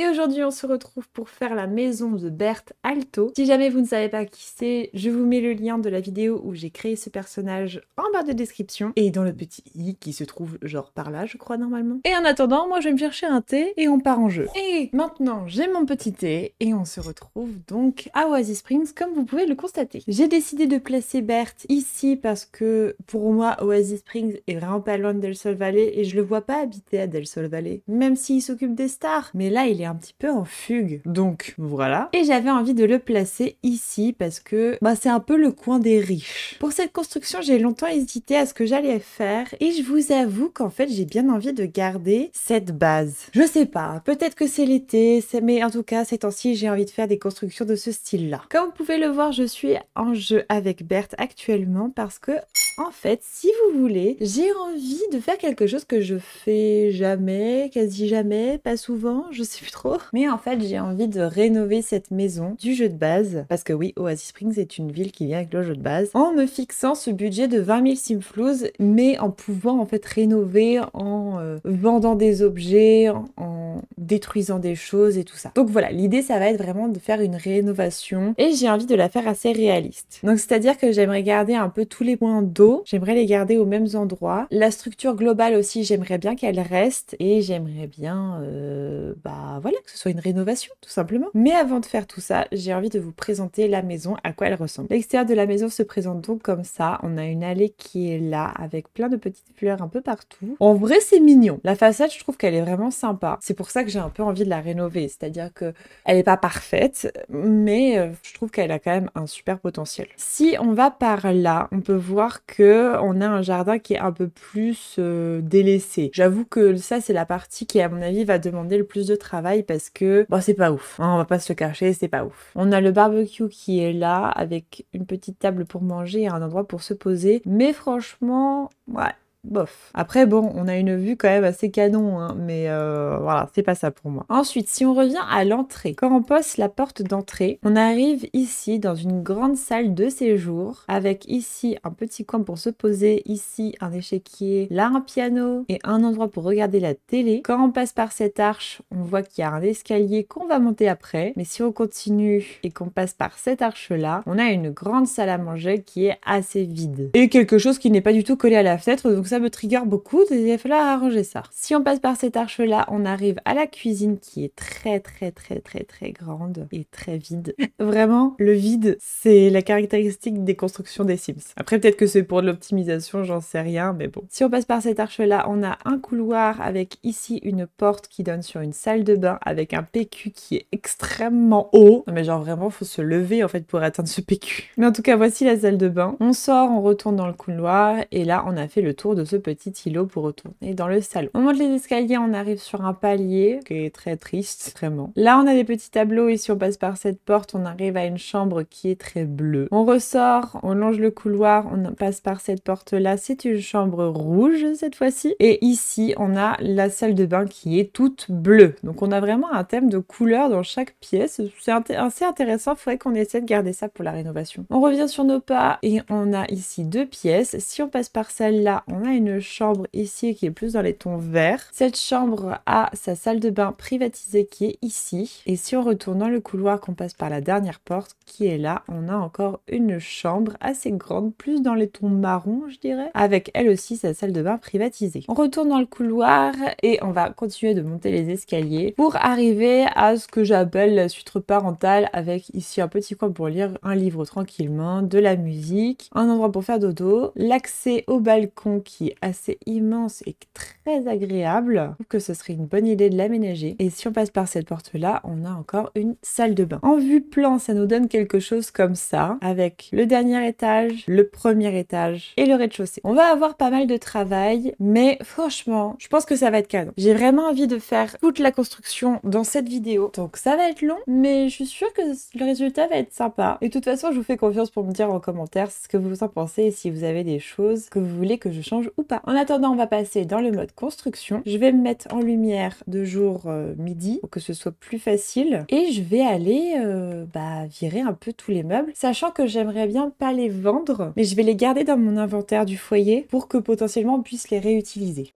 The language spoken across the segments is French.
Et aujourd'hui, on se retrouve pour faire la maison de Berthe Alto. Si jamais vous ne savez pas qui c'est, je vous mets le lien de la vidéo où j'ai créé ce personnage en bas de description et dans le petit i qui se trouve genre par là, je crois normalement. Et en attendant, moi je vais me chercher un thé et on part en jeu. Et maintenant, j'ai mon petit thé et on se retrouve donc à Oasis Springs comme vous pouvez le constater. J'ai décidé de placer Berthe ici parce que pour moi, Oasis Springs est vraiment pas loin de Del Sol Valley et je le vois pas habiter à Del Sol Valley, même s'il s'occupe des stars. Mais là, il est un petit peu en fugue. Donc voilà. Et j'avais envie de le placer ici parce que bah, c'est un peu le coin des riches. Pour cette construction, j'ai longtemps hésité à ce que j'allais faire et je vous avoue qu'en fait, j'ai bien envie de garder cette base. Je sais pas, peut-être que c'est l'été, mais en tout cas, ces temps-ci, j'ai envie de faire des constructions de ce style-là. Comme vous pouvez le voir, je suis en jeu avec Berthe actuellement parce que en fait, si vous voulez, j'ai envie de faire quelque chose que je fais jamais, quasi jamais, pas souvent, je sais plus mais en fait, j'ai envie de rénover cette maison du jeu de base, parce que oui, Oasis Springs est une ville qui vient avec le jeu de base, en me fixant ce budget de 20 000 simflouz, mais en pouvant en fait rénover en euh, vendant des objets, en détruisant des choses et tout ça. Donc voilà, l'idée, ça va être vraiment de faire une rénovation, et j'ai envie de la faire assez réaliste. Donc c'est-à-dire que j'aimerais garder un peu tous les points d'eau, j'aimerais les garder aux mêmes endroits. La structure globale aussi, j'aimerais bien qu'elle reste, et j'aimerais bien, euh, bah voilà, que ce soit une rénovation tout simplement. Mais avant de faire tout ça, j'ai envie de vous présenter la maison, à quoi elle ressemble. L'extérieur de la maison se présente donc comme ça. On a une allée qui est là avec plein de petites fleurs un peu partout. En vrai, c'est mignon. La façade, je trouve qu'elle est vraiment sympa. C'est pour ça que j'ai un peu envie de la rénover. C'est-à-dire que elle n'est pas parfaite, mais euh, je trouve qu'elle a quand même un super potentiel. Si on va par là, on peut voir que on a un jardin qui est un peu plus euh, délaissé. J'avoue que ça, c'est la partie qui, à mon avis, va demander le plus de travail parce que bon, c'est pas ouf. Hein, on va pas se le cacher, c'est pas ouf. On a le barbecue qui est là avec une petite table pour manger et un endroit pour se poser. Mais franchement, ouais, bof. Après, bon, on a une vue quand même assez canon, hein, mais euh, voilà, c'est pas ça pour moi. Ensuite, si on revient à l'entrée, quand on passe la porte d'entrée, on arrive ici dans une grande salle de séjour, avec ici un petit coin pour se poser, ici un échiquier, là un piano et un endroit pour regarder la télé. Quand on passe par cette arche, on voit qu'il y a un escalier qu'on va monter après, mais si on continue et qu'on passe par cette arche-là, on a une grande salle à manger qui est assez vide. Et quelque chose qui n'est pas du tout collé à la fenêtre, donc ça me trigger beaucoup, il falloir arranger ça. Si on passe par cette arche-là, on arrive à la cuisine qui est très très très très très grande et très vide. Vraiment, le vide, c'est la caractéristique des constructions des Sims. Après, peut-être que c'est pour de l'optimisation, j'en sais rien, mais bon. Si on passe par cette arche-là, on a un couloir avec ici une porte qui donne sur une salle de bain avec un PQ qui est extrêmement haut. mais genre vraiment, faut se lever en fait pour atteindre ce PQ. Mais en tout cas, voici la salle de bain. On sort, on retourne dans le couloir et là, on a fait le tour ce petit îlot pour retourner dans le salon. On monte les escaliers, on arrive sur un palier qui est très triste, vraiment. Là, on a des petits tableaux et si on passe par cette porte, on arrive à une chambre qui est très bleue. On ressort, on longe le couloir, on passe par cette porte-là. C'est une chambre rouge cette fois-ci. Et ici, on a la salle de bain qui est toute bleue. Donc, on a vraiment un thème de couleur dans chaque pièce. C'est assez intéressant. Il faudrait qu'on essaie de garder ça pour la rénovation. On revient sur nos pas et on a ici deux pièces. Si on passe par celle-là, on a une chambre ici qui est plus dans les tons verts. Cette chambre a sa salle de bain privatisée qui est ici. Et si on retourne dans le couloir qu'on passe par la dernière porte qui est là, on a encore une chambre assez grande, plus dans les tons marron je dirais, avec elle aussi sa salle de bain privatisée. On retourne dans le couloir et on va continuer de monter les escaliers pour arriver à ce que j'appelle la suite parentale avec ici un petit coin pour lire un livre tranquillement, de la musique, un endroit pour faire dodo, l'accès au balcon qui est assez immense et très agréable. Je trouve que ce serait une bonne idée de l'aménager. Et si on passe par cette porte-là, on a encore une salle de bain. En vue plan, ça nous donne quelque chose comme ça, avec le dernier étage, le premier étage et le rez-de-chaussée. On va avoir pas mal de travail, mais franchement, je pense que ça va être canon. J'ai vraiment envie de faire toute la construction dans cette vidéo, donc ça va être long, mais je suis sûre que le résultat va être sympa. Et de toute façon, je vous fais confiance pour me dire en commentaire ce que vous en pensez et si vous avez des choses que vous voulez que je change ou pas. En attendant, on va passer dans le mode construction. Je vais me mettre en lumière de jour euh, midi pour que ce soit plus facile. Et je vais aller euh, bah, virer un peu tous les meubles, sachant que j'aimerais bien pas les vendre, mais je vais les garder dans mon inventaire du foyer pour que potentiellement on puisse les réutiliser.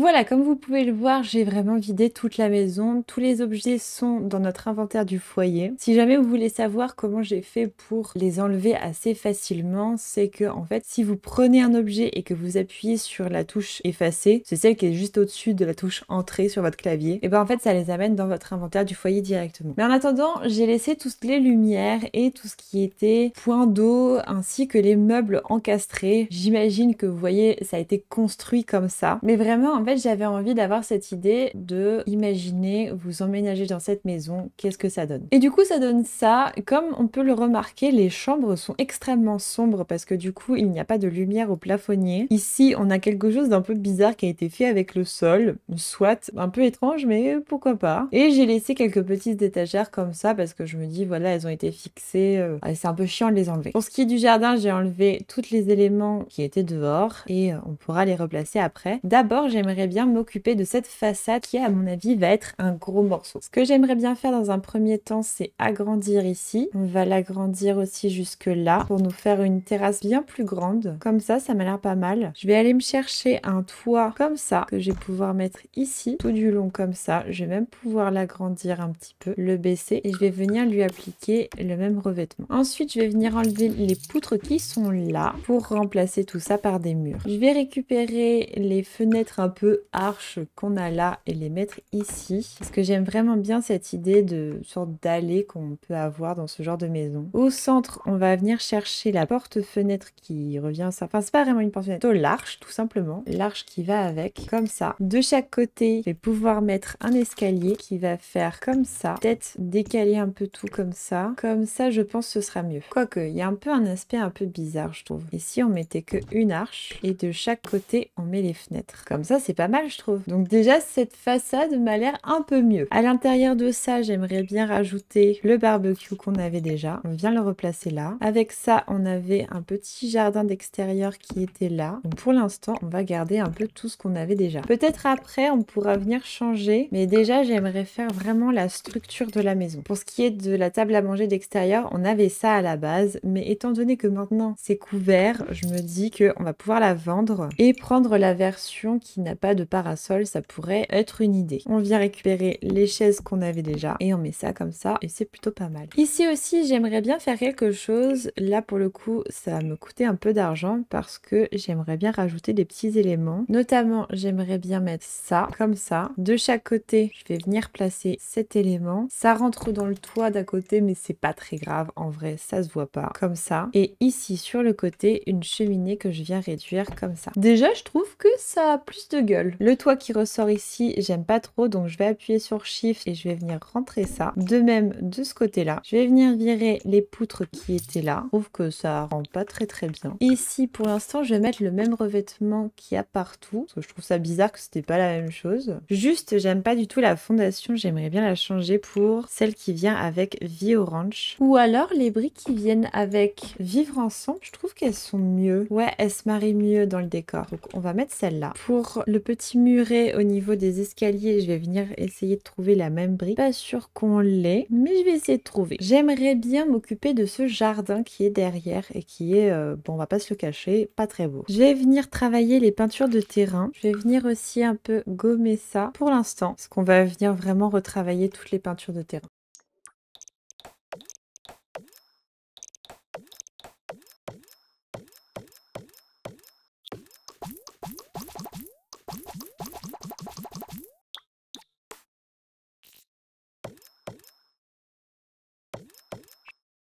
Voilà, comme vous pouvez le voir, j'ai vraiment vidé toute la maison. Tous les objets sont dans notre inventaire du foyer. Si jamais vous voulez savoir comment j'ai fait pour les enlever assez facilement, c'est que en fait, si vous prenez un objet et que vous appuyez sur la touche effacer, c'est celle qui est juste au-dessus de la touche entrée sur votre clavier, et ben en fait, ça les amène dans votre inventaire du foyer directement. Mais en attendant, j'ai laissé toutes les lumières et tout ce qui était point d'eau ainsi que les meubles encastrés. J'imagine que vous voyez, ça a été construit comme ça. Mais vraiment, en fait, j'avais envie d'avoir cette idée de imaginer vous emménager dans cette maison, qu'est-ce que ça donne Et du coup, ça donne ça. Comme on peut le remarquer, les chambres sont extrêmement sombres parce que du coup, il n'y a pas de lumière au plafonnier. Ici, on a quelque chose d'un peu bizarre qui a été fait avec le sol, soit un peu étrange, mais pourquoi pas. Et j'ai laissé quelques petites étagères comme ça parce que je me dis, voilà, elles ont été fixées. Euh, c'est un peu chiant de les enlever. Pour ce qui est du jardin, j'ai enlevé tous les éléments qui étaient dehors et euh, on pourra les replacer après. D'abord, j'aimerais bien m'occuper de cette façade qui, à mon avis, va être un gros morceau. Ce que j'aimerais bien faire dans un premier temps, c'est agrandir ici. On va l'agrandir aussi jusque là pour nous faire une terrasse bien plus grande. Comme ça, ça m'a l'air pas mal. Je vais aller me chercher un toit comme ça que je vais pouvoir mettre ici, tout du long comme ça. Je vais même pouvoir l'agrandir un petit peu, le baisser et je vais venir lui appliquer le même revêtement. Ensuite, je vais venir enlever les poutres qui sont là pour remplacer tout ça par des murs. Je vais récupérer les fenêtres un peu peu arches qu'on a là et les mettre ici. Parce que j'aime vraiment bien cette idée de sorte d'allée qu'on peut avoir dans ce genre de maison. Au centre, on va venir chercher la porte-fenêtre qui revient à ça. Enfin, c'est pas vraiment une porte-fenêtre, l'arche tout simplement. L'arche qui va avec, comme ça. De chaque côté, je vais pouvoir mettre un escalier qui va faire comme ça. Peut-être décaler un peu tout comme ça. Comme ça, je pense que ce sera mieux. Quoique, il y a un peu un aspect un peu bizarre, je trouve. Ici, on mettait que une arche et de chaque côté, on met les fenêtres. Comme ça, c'est c'est pas mal, je trouve. Donc déjà, cette façade m'a l'air un peu mieux. À l'intérieur de ça, j'aimerais bien rajouter le barbecue qu'on avait déjà. On vient le replacer là. Avec ça, on avait un petit jardin d'extérieur qui était là. pour l'instant, on va garder un peu tout ce qu'on avait déjà. Peut-être après, on pourra venir changer. Mais déjà, j'aimerais faire vraiment la structure de la maison. Pour ce qui est de la table à manger d'extérieur, on avait ça à la base. Mais étant donné que maintenant, c'est couvert, je me dis qu'on va pouvoir la vendre et prendre la version qui n'a pas de parasol, ça pourrait être une idée. On vient récupérer les chaises qu'on avait déjà et on met ça comme ça et c'est plutôt pas mal. Ici aussi, j'aimerais bien faire quelque chose. Là, pour le coup, ça va me coûter un peu d'argent parce que j'aimerais bien rajouter des petits éléments. Notamment, j'aimerais bien mettre ça comme ça. De chaque côté, je vais venir placer cet élément. Ça rentre dans le toit d'à côté, mais c'est pas très grave. En vrai, ça se voit pas. Comme ça. Et ici, sur le côté, une cheminée que je viens réduire comme ça. Déjà, je trouve que ça a plus de le toit qui ressort ici, j'aime pas trop, donc je vais appuyer sur Shift et je vais venir rentrer ça. De même, de ce côté-là, je vais venir virer les poutres qui étaient là. Je trouve que ça rend pas très très bien. Ici, pour l'instant, je vais mettre le même revêtement qu'il y a partout, parce que je trouve ça bizarre que c'était pas la même chose. Juste, j'aime pas du tout la fondation, j'aimerais bien la changer pour celle qui vient avec Vie Orange. Ou alors, les briques qui viennent avec Vivre Ensemble, je trouve qu'elles sont mieux. Ouais, elles se marient mieux dans le décor. Donc, on va mettre celle-là. Pour le petit muret au niveau des escaliers, je vais venir essayer de trouver la même brique. Pas sûr qu'on l'ait, mais je vais essayer de trouver. J'aimerais bien m'occuper de ce jardin qui est derrière et qui est, euh, bon, on va pas se le cacher, pas très beau. Je vais venir travailler les peintures de terrain. Je vais venir aussi un peu gommer ça pour l'instant, parce qu'on va venir vraiment retravailler toutes les peintures de terrain.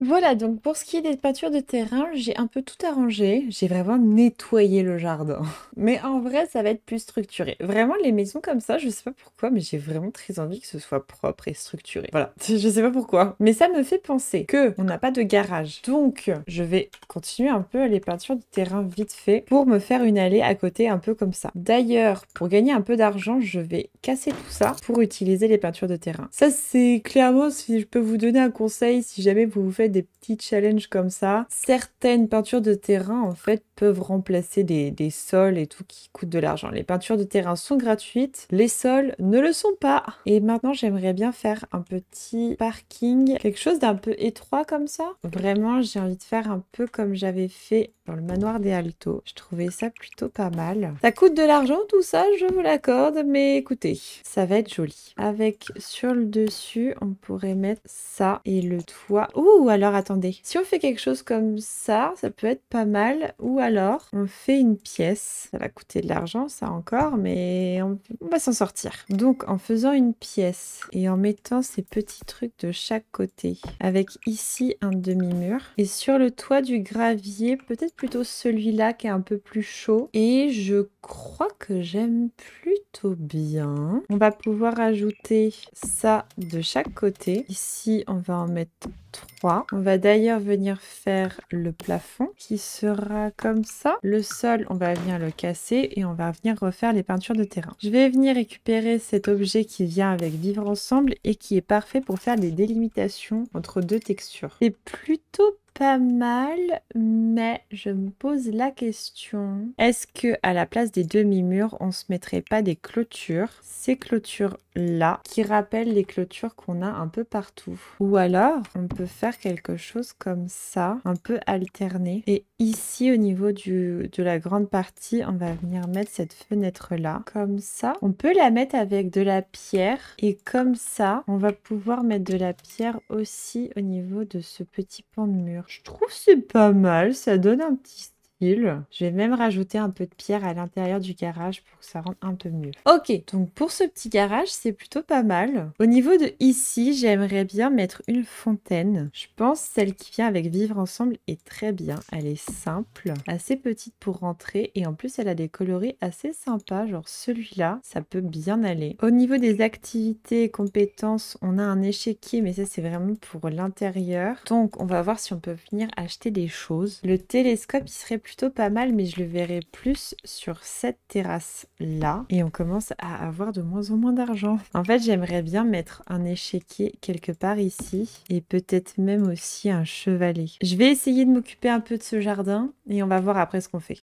Voilà, donc pour ce qui est des peintures de terrain, j'ai un peu tout arrangé. J'ai vraiment nettoyé le jardin. Mais en vrai, ça va être plus structuré. Vraiment, les maisons comme ça, je sais pas pourquoi, mais j'ai vraiment très envie que ce soit propre et structuré. Voilà, je sais pas pourquoi. Mais ça me fait penser que on n'a pas de garage. Donc, je vais continuer un peu les peintures de terrain vite fait pour me faire une allée à côté un peu comme ça. D'ailleurs, pour gagner un peu d'argent, je vais casser tout ça pour utiliser les peintures de terrain. Ça, c'est clairement si je peux vous donner un conseil si jamais vous vous faites des petits challenges comme ça. Certaines peintures de terrain, en fait, peuvent remplacer des, sols et tout qui coûtent de l'argent. Les peintures de terrain sont gratuites, les sols ne le sont pas. Et maintenant, j'aimerais bien faire un petit parking, quelque chose d'un peu étroit comme ça. Vraiment, j'ai envie de faire un peu comme j'avais fait dans le manoir des Altos. Je trouvais ça plutôt pas mal. Ça coûte de l'argent tout ça, je vous l'accorde, mais écoutez, ça va être joli. Avec sur le dessus, on pourrait mettre ça et le toit. Ouh, alors alors attendez. Si on fait quelque chose comme ça, ça peut être pas mal. Ou alors, on fait une pièce. Ça va coûter de l'argent, ça encore, mais on, va s'en sortir. Donc, en faisant une pièce et en mettant ces petits trucs de chaque côté, avec ici un demi-mur, et sur le toit du gravier, peut-être plutôt celui-là qui est un peu plus chaud. Et je crois que j'aime plutôt bien. On va pouvoir ajouter ça de chaque côté. Ici, on va en mettre 3. On va d'ailleurs venir faire le plafond qui sera comme ça. Le sol, on va venir le casser et on va venir refaire les peintures de terrain. Je vais venir récupérer cet objet qui vient avec Vivre Ensemble et qui est parfait pour faire des délimitations entre deux textures. C'est plutôt pas mal, mais je me pose la question est-ce que à la place des demi-murs, on se mettrait pas des clôtures Ces clôtures là, qui rappellent les clôtures qu'on a un peu partout. Ou alors, on peut faire quelque chose comme ça, un peu alterné. Et ici, au niveau du, de la grande partie, on va venir mettre cette fenêtre là, comme ça. On peut la mettre avec de la pierre, et comme ça, on va pouvoir mettre de la pierre aussi au niveau de ce petit pan de mur. Je trouve c'est pas mal, ça donne un petit je vais même rajouter un peu de pierre à l'intérieur du garage pour que ça rende un peu mieux. Ok, donc pour ce petit garage, c'est plutôt pas mal. Au niveau de ici, j'aimerais bien mettre une fontaine. Je pense celle qui vient avec Vivre Ensemble est très bien. Elle est simple, assez petite pour rentrer et en plus elle a des coloris assez sympas, genre celui-là, ça peut bien aller. Au niveau des activités et compétences, on a un échiquier, mais ça c'est vraiment pour l'intérieur. Donc on va voir si on peut venir acheter des choses. Le télescope, il serait plus plutôt pas mal, mais je le verrai plus sur cette terrasse-là. Et on commence à avoir de moins en moins d'argent. En fait, j'aimerais bien mettre un échiquier quelque part ici et peut-être même aussi un chevalet. Je vais essayer de m'occuper un peu de ce jardin et on va voir après ce qu'on fait.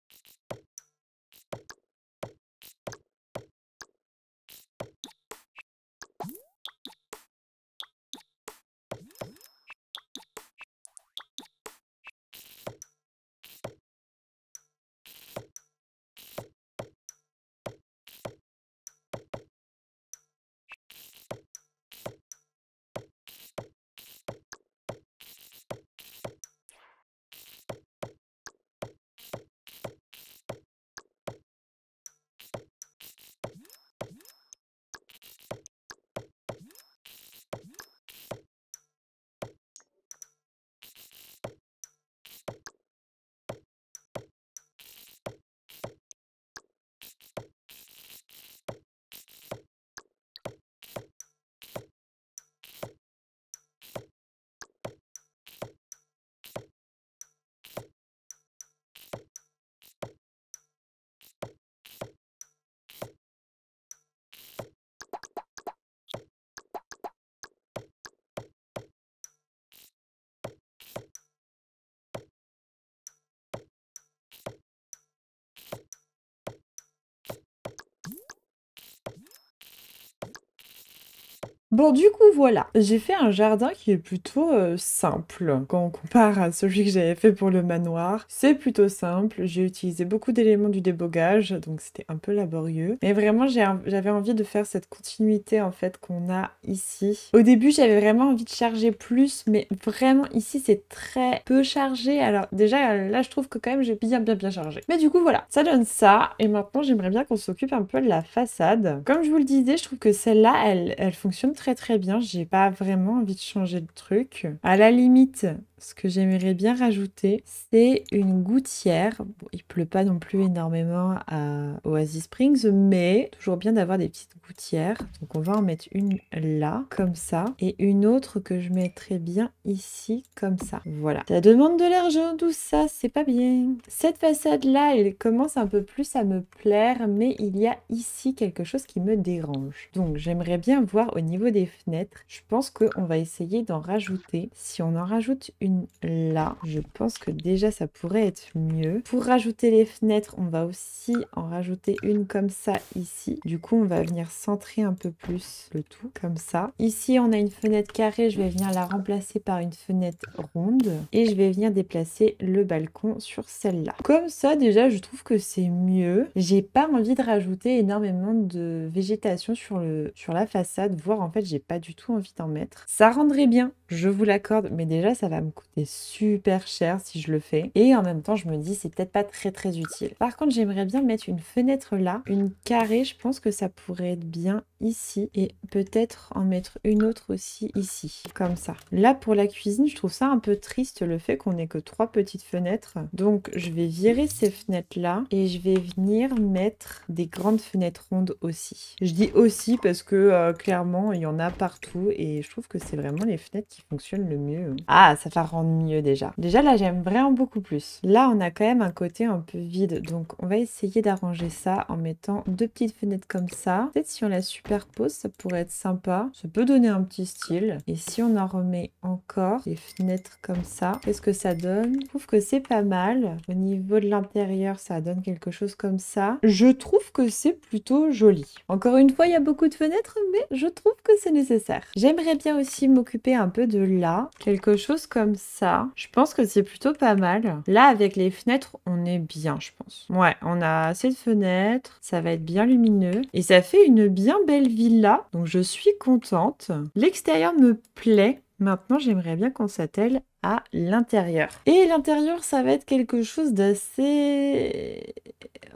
Bon, du coup, voilà. J'ai fait un jardin qui est plutôt euh, simple. Quand on compare à celui que j'avais fait pour le manoir, c'est plutôt simple. J'ai utilisé beaucoup d'éléments du débogage, donc c'était un peu laborieux. Mais vraiment, j'avais envie de faire cette continuité, en fait, qu'on a ici. Au début, j'avais vraiment envie de charger plus, mais vraiment, ici, c'est très peu chargé. Alors, déjà, là, je trouve que quand même, j'ai bien, bien, bien chargé. Mais du coup, voilà. Ça donne ça. Et maintenant, j'aimerais bien qu'on s'occupe un peu de la façade. Comme je vous le disais, je trouve que celle-là, elle, elle fonctionne très très bien. J'ai pas vraiment envie de changer de truc. À la limite, ce que j'aimerais bien rajouter, c'est une gouttière. Bon, il pleut pas non plus énormément à Oasis Springs, mais toujours bien d'avoir des petites gouttières. Donc on va en mettre une là, comme ça, et une autre que je mettrai bien ici, comme ça. Voilà. Ça demande de l'argent, tout ça, c'est pas bien. Cette façade-là, elle commence un peu plus à me plaire, mais il y a ici quelque chose qui me dérange. Donc j'aimerais bien voir au niveau des fenêtres. Je pense qu'on va essayer d'en rajouter. Si on en rajoute une là. Je pense que déjà ça pourrait être mieux. Pour rajouter les fenêtres, on va aussi en rajouter une comme ça ici. Du coup, on va venir centrer un peu plus le tout, comme ça. Ici, on a une fenêtre carrée, je vais venir la remplacer par une fenêtre ronde. Et je vais venir déplacer le balcon sur celle-là. Comme ça, déjà, je trouve que c'est mieux. J'ai pas envie de rajouter énormément de végétation sur, le, sur la façade, voire en fait, j'ai pas du tout envie d'en mettre. Ça rendrait bien, je vous l'accorde, mais déjà, ça va me coûter super cher si je le fais. Et en même temps, je me dis, c'est peut-être pas très très utile. Par contre, j'aimerais bien mettre une fenêtre là, une carrée. Je pense que ça pourrait être bien ici et peut-être en mettre une autre aussi ici, comme ça. Là, pour la cuisine, je trouve ça un peu triste le fait qu'on ait que trois petites fenêtres. Donc, je vais virer ces fenêtres-là et je vais venir mettre des grandes fenêtres rondes aussi. Je dis aussi parce que euh, clairement, il y en a partout et je trouve que c'est vraiment les fenêtres qui fonctionnent le mieux. Ah, ça va rendre mieux déjà. Déjà, là, j'aime vraiment beaucoup plus. Là, on a quand même un côté un peu vide, donc on va essayer d'arranger ça en mettant deux petites fenêtres comme ça. Peut-être si on la supprime pose ça pourrait être sympa. Ça peut donner un petit style. Et si on en remet encore des fenêtres comme ça, qu'est-ce que ça donne Je trouve que c'est pas mal. Au niveau de l'intérieur, ça donne quelque chose comme ça. Je trouve que c'est plutôt joli. Encore une fois, il y a beaucoup de fenêtres, mais je trouve que c'est nécessaire. J'aimerais bien aussi m'occuper un peu de là. Quelque chose comme ça. Je pense que c'est plutôt pas mal. Là, avec les fenêtres, on est bien, je pense. Ouais, on a assez de fenêtres. Ça va être bien lumineux. Et ça fait une bien belle villa, donc je suis contente. L'extérieur me plaît. Maintenant, j'aimerais bien qu'on s'attelle à l'intérieur. Et l'intérieur, ça va être quelque chose d'assez...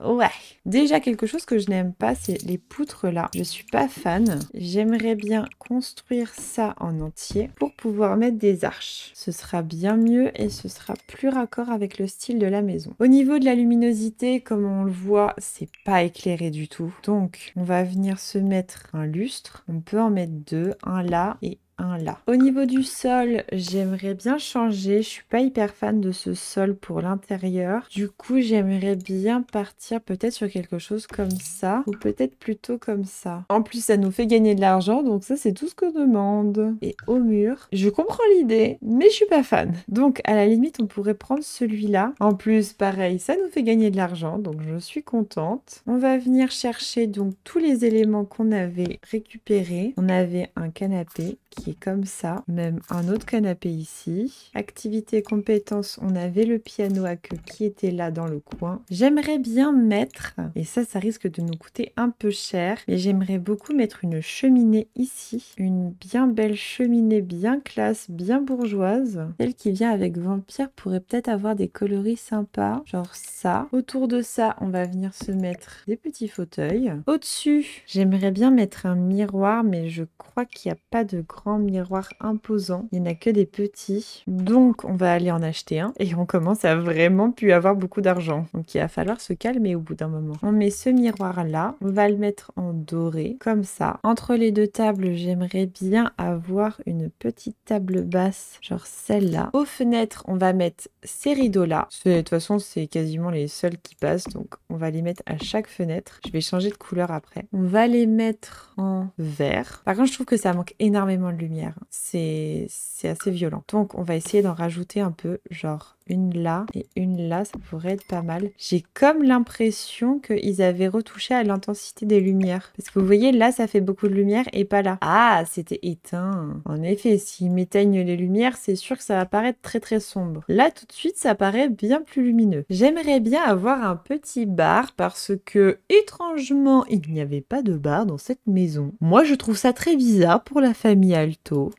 Ouais. Déjà, quelque chose que je n'aime pas, c'est les poutres là. Je suis pas fan. J'aimerais bien construire ça en entier pour pouvoir mettre des arches. Ce sera bien mieux et ce sera plus raccord avec le style de la maison. Au niveau de la luminosité, comme on le voit, c'est pas éclairé du tout. Donc, on va venir se mettre un lustre. On peut en mettre deux, un là et là. Au niveau du sol, j'aimerais bien changer. Je suis pas hyper fan de ce sol pour l'intérieur. Du coup, j'aimerais bien partir peut-être sur quelque chose comme ça ou peut-être plutôt comme ça. En plus, ça nous fait gagner de l'argent, donc ça, c'est tout ce qu'on demande. Et au mur, je comprends l'idée, mais je suis pas fan. Donc, à la limite, on pourrait prendre celui-là. En plus, pareil, ça nous fait gagner de l'argent, donc je suis contente. On va venir chercher donc tous les éléments qu'on avait récupérés. On avait un canapé qui comme ça. Même un autre canapé ici. Activité, compétences, on avait le piano à queue qui était là dans le coin. J'aimerais bien mettre, et ça, ça risque de nous coûter un peu cher, mais j'aimerais beaucoup mettre une cheminée ici. Une bien belle cheminée, bien classe, bien bourgeoise. Celle qui vient avec Vampire pourrait peut-être avoir des coloris sympas, genre ça. Autour de ça, on va venir se mettre des petits fauteuils. Au-dessus, j'aimerais bien mettre un miroir, mais je crois qu'il n'y a pas de grand miroir imposant. Il n'y en a que des petits. Donc on va aller en acheter un et on commence à vraiment pu avoir beaucoup d'argent. Donc il va falloir se calmer au bout d'un moment. On met ce miroir là, on va le mettre en doré comme ça. Entre les deux tables, j'aimerais bien avoir une petite table basse, genre celle-là. Aux fenêtres, on va mettre ces rideaux là. De toute façon, c'est quasiment les seuls qui passent, donc on va les mettre à chaque fenêtre. Je vais changer de couleur après. On va les mettre en vert. Par contre, je trouve que ça manque énormément de lumière. C'est assez violent. Donc, on va essayer d'en rajouter un peu, genre une là et une là, ça pourrait être pas mal. J'ai comme l'impression qu'ils avaient retouché à l'intensité des lumières. Parce que vous voyez, là, ça fait beaucoup de lumière et pas là. Ah, c'était éteint. En effet, s'ils m'éteignent les lumières, c'est sûr que ça va paraître très très sombre. Là, tout de suite, ça paraît bien plus lumineux. J'aimerais bien avoir un petit bar parce que, étrangement, il n'y avait pas de bar dans cette maison. Moi, je trouve ça très bizarre pour la famille à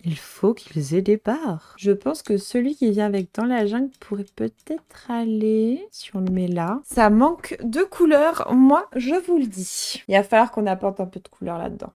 il faut qu'ils aient des parts. Je pense que celui qui vient avec dans la jungle pourrait peut-être aller si on le met là. Ça manque de couleur, moi je vous le dis. Il va falloir qu'on apporte un peu de couleur là-dedans.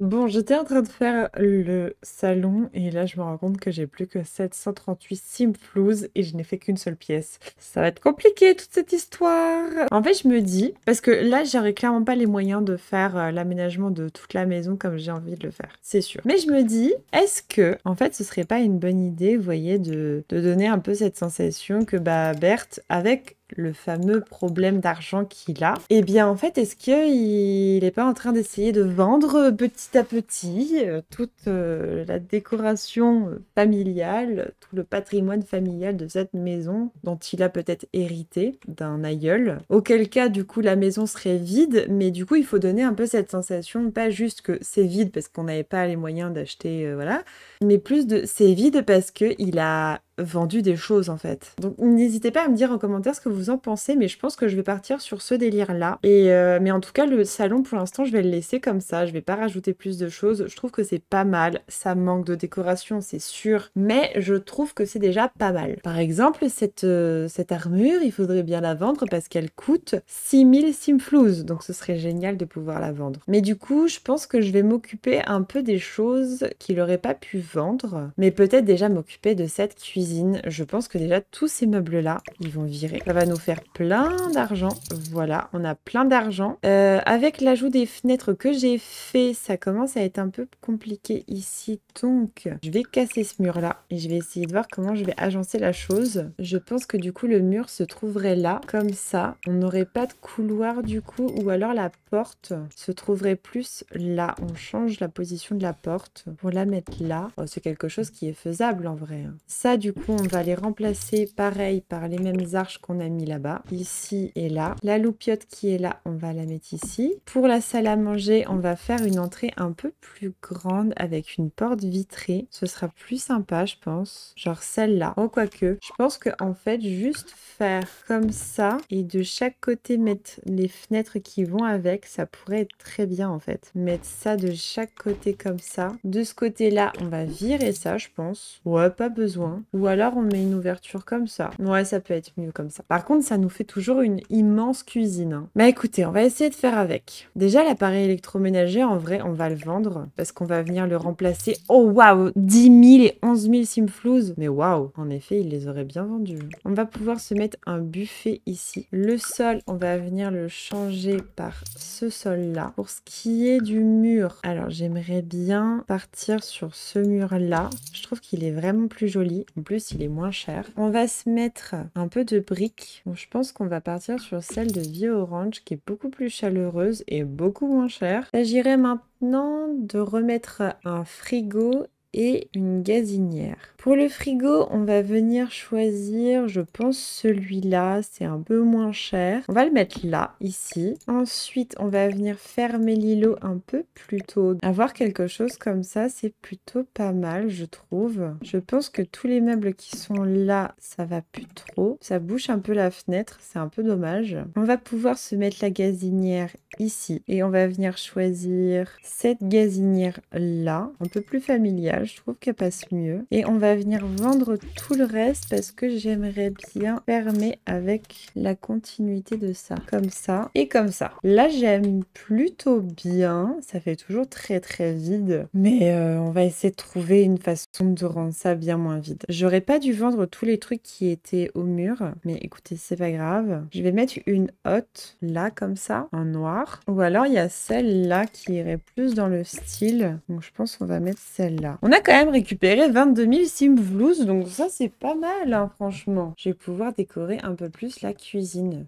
Bon, j'étais en train de faire le salon et là je me rends compte que j'ai plus que 738 simflouz et je n'ai fait qu'une seule pièce. Ça va être compliqué toute cette histoire. En fait, je me dis parce que là, j'aurais clairement pas les moyens de faire euh, l'aménagement de toute la maison comme j'ai envie de le faire, c'est sûr. Mais je me dis, est-ce que en fait, ce serait pas une bonne idée, vous voyez, de, de donner un peu cette sensation que bah Berthe avec le fameux problème d'argent qu'il a, eh bien en fait, est-ce qu'il n'est pas en train d'essayer de vendre petit à petit euh, toute euh, la décoration euh, familiale, tout le patrimoine familial de cette maison dont il a peut-être hérité d'un aïeul Auquel cas, du coup, la maison serait vide, mais du coup, il faut donner un peu cette sensation, pas juste que c'est vide parce qu'on n'avait pas les moyens d'acheter, voilà, mais plus de c'est vide parce qu'il a vendu des choses en fait. Donc n'hésitez pas à me dire en commentaire ce que vous en pensez, mais je pense que je vais partir sur ce délire là. Et euh, mais en tout cas le salon pour l'instant je vais le laisser comme ça, je vais pas rajouter plus de choses. Je trouve que c'est pas mal, ça manque de décoration c'est sûr, mais je trouve que c'est déjà pas mal. Par exemple cette, euh, cette armure, il faudrait bien la vendre parce qu'elle coûte 6000 simflouz, donc ce serait génial de pouvoir la vendre. Mais du coup je pense que je vais m'occuper un peu des choses qu'il aurait pas pu vendre, mais peut-être déjà m'occuper de cette cuisine je pense que déjà, tous ces meubles-là, ils vont virer. Ça va nous faire plein d'argent. Voilà, on a plein d'argent. Euh, avec l'ajout des fenêtres que j'ai fait, ça commence à être un peu compliqué ici. Donc, je vais casser ce mur-là et je vais essayer de voir comment je vais agencer la chose. Je pense que du coup, le mur se trouverait là, comme ça. On n'aurait pas de couloir du coup, ou alors la porte se trouverait plus là. On change la position de la porte pour la mettre là. Oh, c'est quelque chose qui est faisable en vrai. Ça, du coup, on va les remplacer pareil par les mêmes arches qu'on a mis là-bas, ici et là. La loupiote qui est là, on va la mettre ici. Pour la salle à manger, on va faire une entrée un peu plus grande avec une porte vitrée. Ce sera plus sympa, je pense. Genre celle-là. Oh, quoi que. je pense qu'en en fait, juste faire comme ça et de chaque côté mettre les fenêtres qui vont avec, ça pourrait être très bien en fait. Mettre ça de chaque côté comme ça. De ce côté-là, on va virer ça, je pense. Ouais, pas besoin. Ou alors on met une ouverture comme ça. Ouais, ça peut être mieux comme ça. Par contre, ça nous fait toujours une immense cuisine. Mais hein. Bah écoutez, on va essayer de faire avec. Déjà, l'appareil électroménager, en vrai, on va le vendre parce qu'on va venir le remplacer. Oh waouh 10 000 et 11 000 simflouz Mais waouh En effet, il les aurait bien vendus. On va pouvoir se mettre un buffet ici. Le sol, on va venir le changer par ce sol-là. Pour ce qui est du mur, alors j'aimerais bien partir sur ce mur-là. Je trouve qu'il est vraiment plus joli plus, il est moins cher. On va se mettre un peu de briques. je pense qu'on va partir sur celle de vieux Orange qui est beaucoup plus chaleureuse et beaucoup moins chère. Il maintenant de remettre un frigo et une gazinière. Pour le frigo, on va venir choisir, je pense, celui-là. C'est un peu moins cher. On va le mettre là, ici. Ensuite, on va venir fermer l'îlot un peu plus tôt. Avoir quelque chose comme ça, c'est plutôt pas mal, je trouve. Je pense que tous les meubles qui sont là, ça va plus trop. Ça bouche un peu la fenêtre, c'est un peu dommage. On va pouvoir se mettre la gazinière ici. Et on va venir choisir cette gazinière là, un peu plus familiale je trouve qu'elle passe mieux. Et on va venir vendre tout le reste parce que j'aimerais bien fermer avec la continuité de ça. Comme ça et comme ça. Là, j'aime plutôt bien. Ça fait toujours très très vide. Mais euh, on va essayer de trouver une façon de rendre ça bien moins vide. J'aurais pas dû vendre tous les trucs qui étaient au mur. Mais écoutez, c'est pas grave. Je vais mettre une hotte là comme ça, en noir. Ou alors il y a celle-là qui irait plus dans le style. Donc je pense qu'on va mettre celle-là. On a quand même récupéré 22 000 simblouzes, donc ça c'est pas mal, hein, franchement. Je vais pouvoir décorer un peu plus la cuisine.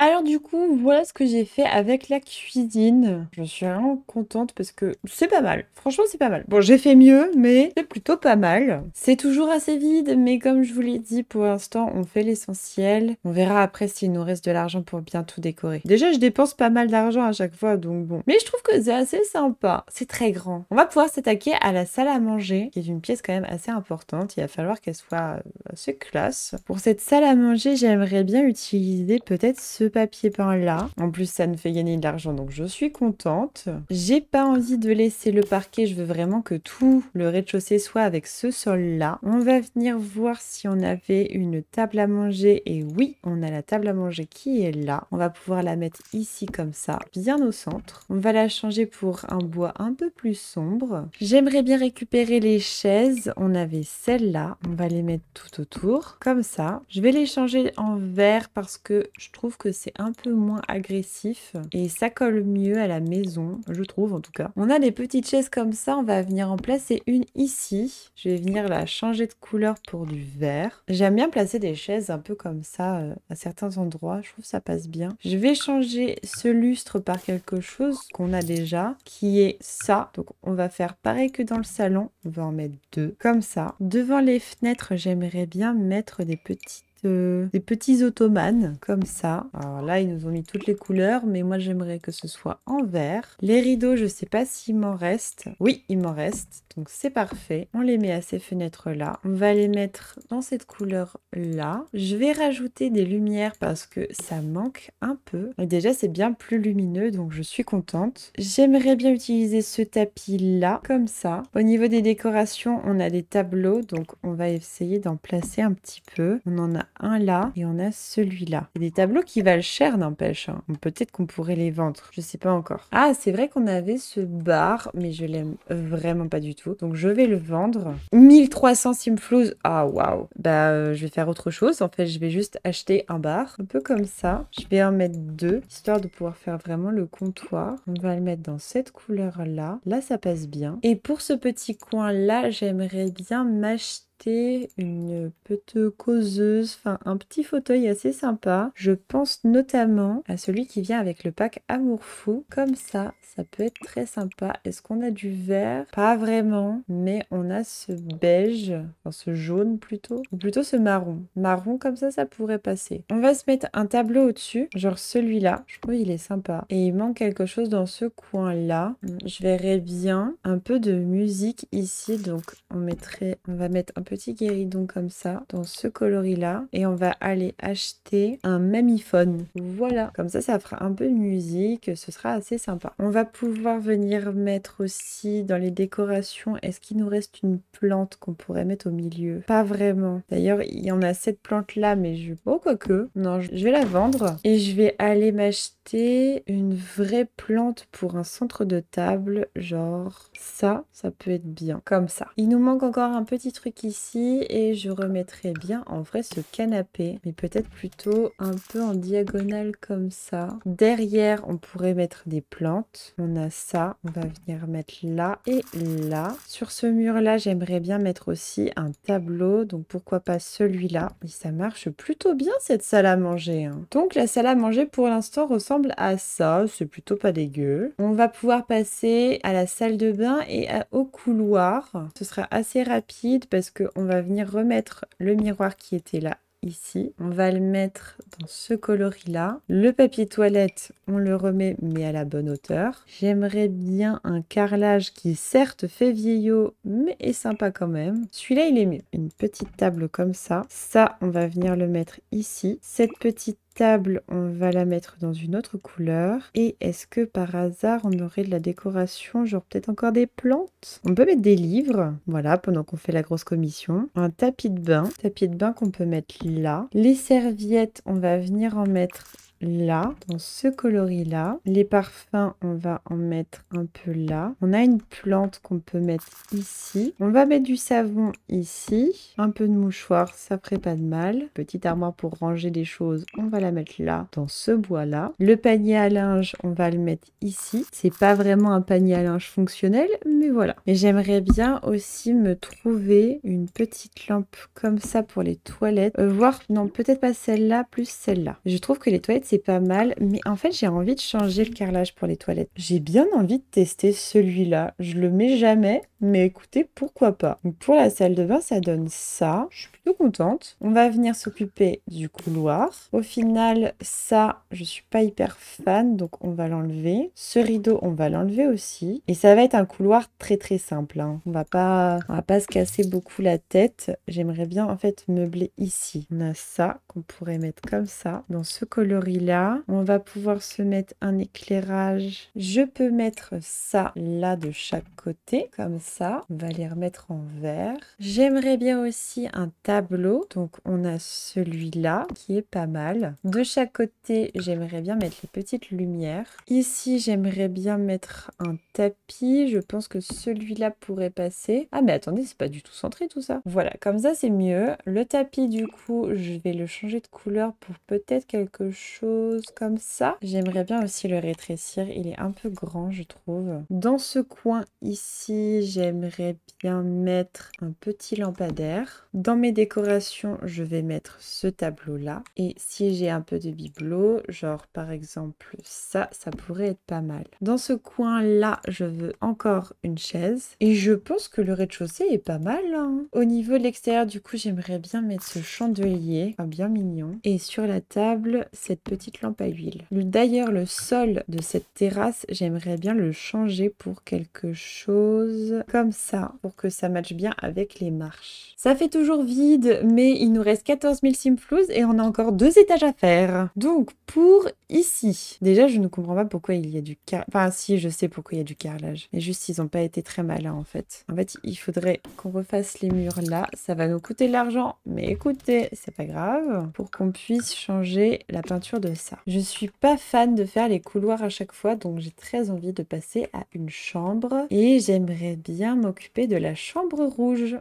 Alors du coup, voilà ce que j'ai fait avec la cuisine. Je suis vraiment contente parce que c'est pas mal. Franchement, c'est pas mal. Bon, j'ai fait mieux, mais c'est plutôt pas mal. C'est toujours assez vide, mais comme je vous l'ai dit, pour l'instant, on fait l'essentiel. On verra après s'il nous reste de l'argent pour bien tout décorer. Déjà, je dépense pas mal d'argent à chaque fois, donc bon. Mais je trouve que c'est assez sympa. C'est très grand. On va pouvoir s'attaquer à la salle à manger, qui est une pièce quand même assez importante. Il va falloir qu'elle soit euh, assez classe. Pour cette salle à manger, j'aimerais bien utiliser peut-être ce papier peint là. En plus, ça ne fait gagner de l'argent, donc je suis contente. J'ai pas envie de laisser le parquet, je veux vraiment que tout le rez-de-chaussée soit avec ce sol-là. On va venir voir si on avait une table à manger, et oui, on a la table à manger qui est là. On va pouvoir la mettre ici comme ça, bien au centre. On va la changer pour un bois un peu plus sombre. J'aimerais bien récupérer les chaises. On avait celle-là. On va les mettre tout autour, comme ça. Je vais les changer en vert parce que je trouve que c'est un peu moins agressif et ça colle mieux à la maison, je trouve en tout cas. On a des petites chaises comme ça, on va venir en placer une ici. Je vais venir la changer de couleur pour du vert. J'aime bien placer des chaises un peu comme ça euh, à certains endroits, je trouve ça passe bien. Je vais changer ce lustre par quelque chose qu'on a déjà qui est ça. Donc on va faire pareil que dans le salon, on va en mettre deux comme ça. Devant les fenêtres, j'aimerais bien mettre des petites euh, des petits ottomanes comme ça. Alors là, ils nous ont mis toutes les couleurs, mais moi j'aimerais que ce soit en vert. Les rideaux, je sais pas s'il m'en reste. Oui, il m'en reste, donc c'est parfait. On les met à ces fenêtres-là. On va les mettre dans cette couleur-là. Je vais rajouter des lumières parce que ça manque un peu. Et déjà, c'est bien plus lumineux, donc je suis contente. J'aimerais bien utiliser ce tapis-là, comme ça. Au niveau des décorations, on a des tableaux, donc on va essayer d'en placer un petit peu. On en a un là et on a celui-là. des tableaux qui valent cher, n'empêche. Hein. Peut-être qu'on pourrait les vendre, je sais pas encore. Ah, c'est vrai qu'on avait ce bar, mais je l'aime euh, vraiment pas du tout. Donc je vais le vendre. 1300 simflouz. Ah waouh. Bah euh, je vais faire autre chose. En fait, je vais juste acheter un bar, un peu comme ça. Je vais en mettre deux, histoire de pouvoir faire vraiment le comptoir. On va le mettre dans cette couleur là. Là, ça passe bien. Et pour ce petit coin là, j'aimerais bien m'acheter une petite causeuse, enfin un petit fauteuil assez sympa. Je pense notamment à celui qui vient avec le pack Amour Fou. Comme ça, ça peut être très sympa. Est-ce qu'on a du vert Pas vraiment, mais on a ce beige, enfin ce jaune plutôt, ou plutôt ce marron. Marron comme ça, ça pourrait passer. On va se mettre un tableau au-dessus, genre celui-là. Je trouve il est sympa. Et il manque quelque chose dans ce coin-là. Je verrais bien un peu de musique ici, donc on mettrait, on va mettre un peu petit guéridon comme ça, dans ce coloris-là. Et on va aller acheter un mamiphone. Voilà, comme ça, ça fera un peu de musique, ce sera assez sympa. On va pouvoir venir mettre aussi dans les décorations, est-ce qu'il nous reste une plante qu'on pourrait mettre au milieu Pas vraiment. D'ailleurs, il y en a cette plante-là, mais je... Oh, que Non, je vais la vendre et je vais aller m'acheter une vraie plante pour un centre de table, genre ça, ça peut être bien, comme ça. Il nous manque encore un petit truc ici et je remettrai bien en vrai ce canapé, mais peut-être plutôt un peu en diagonale comme ça. Derrière, on pourrait mettre des plantes. On a ça, on va venir mettre là et là. Sur ce mur-là, j'aimerais bien mettre aussi un tableau, donc pourquoi pas celui-là. Et ça marche plutôt bien cette salle à manger. Hein. Donc la salle à manger pour l'instant ressemble à ça, c'est plutôt pas dégueu. On va pouvoir passer à la salle de bain et au couloir. Ce sera assez rapide parce qu'on va venir remettre le miroir qui était là ici. On va le mettre dans ce coloris-là. Le papier toilette, on le remet, mais à la bonne hauteur. J'aimerais bien un carrelage qui, certes, fait vieillot, mais est sympa quand même. Celui-là, il est mieux. Une petite table comme ça. Ça, on va venir le mettre ici. Cette petite table, on va la mettre dans une autre couleur. Et est-ce que par hasard, on aurait de la décoration, genre peut-être encore des plantes On peut mettre des livres, voilà, pendant qu'on fait la grosse commission. Un tapis de bain, tapis de bain qu'on peut mettre là. Les serviettes, on va venir en mettre là, dans ce coloris-là. Les parfums, on va en mettre un peu là. On a une plante qu'on peut mettre ici. On va mettre du savon ici. Un peu de mouchoir, ça ferait pas de mal. Petite armoire pour ranger des choses, on va la mettre là, dans ce bois-là. Le panier à linge, on va le mettre ici. C'est pas vraiment un panier à linge fonctionnel, mais voilà. Et j'aimerais bien aussi me trouver une petite lampe comme ça pour les toilettes. Euh, voir, non, peut-être pas celle-là, plus celle-là. Je trouve que les toilettes c'est pas mal, mais en fait, j'ai envie de changer le carrelage pour les toilettes. J'ai bien envie de tester celui-là. Je le mets jamais, mais écoutez, pourquoi pas. pour la salle de bain, ça donne ça. Je suis plutôt contente. On va venir s'occuper du couloir. Au final, ça, je suis pas hyper fan, donc on va l'enlever. Ce rideau, on va l'enlever aussi. Et ça va être un couloir très très simple. Hein. On va pas, on va pas se casser beaucoup la tête. J'aimerais bien en fait meubler ici. On a ça qu'on pourrait mettre comme ça, dans ce coloris là On va pouvoir se mettre un éclairage. Je peux mettre ça là de chaque côté, comme ça. On va les remettre en vert. J'aimerais bien aussi un tableau. Donc on a celui-là qui est pas mal. De chaque côté, j'aimerais bien mettre les petites lumières. Ici, j'aimerais bien mettre un tapis. Je pense que celui-là pourrait passer. Ah mais attendez, c'est pas du tout centré tout ça. Voilà, comme ça c'est mieux. Le tapis, du coup, je vais le changer de couleur pour peut-être quelque chose comme ça. J'aimerais bien aussi le rétrécir. Il est un peu grand, je trouve. Dans ce coin ici, j'aimerais bien mettre un petit lampadaire. Dans mes décorations, je vais mettre ce tableau-là. Et si j'ai un peu de bibelot, genre par exemple ça, ça pourrait être pas mal. Dans ce coin-là, je veux encore une chaise. Et je pense que le rez-de-chaussée est pas mal. Hein. Au niveau de l'extérieur, du coup, j'aimerais bien mettre ce chandelier, oh, bien mignon. Et sur la table, cette petite petite lampe à huile. D'ailleurs, le sol de cette terrasse, j'aimerais bien le changer pour quelque chose comme ça, pour que ça matche bien avec les marches. Ça fait toujours vide, mais il nous reste 14 000 simflouz et on a encore deux étages à faire. Donc, pour ici, déjà, je ne comprends pas pourquoi il y a du carrelage. Enfin, si, je sais pourquoi il y a du carrelage. Mais juste, ils n'ont pas été très malins, en fait. En fait, il faudrait qu'on refasse les murs là. Ça va nous coûter de l'argent, mais écoutez, c'est pas grave. Pour qu'on puisse changer la peinture de ça. Je suis pas fan de faire les couloirs à chaque fois, donc j'ai très envie de passer à une chambre. Et j'aimerais bien m'occuper de la chambre rouge.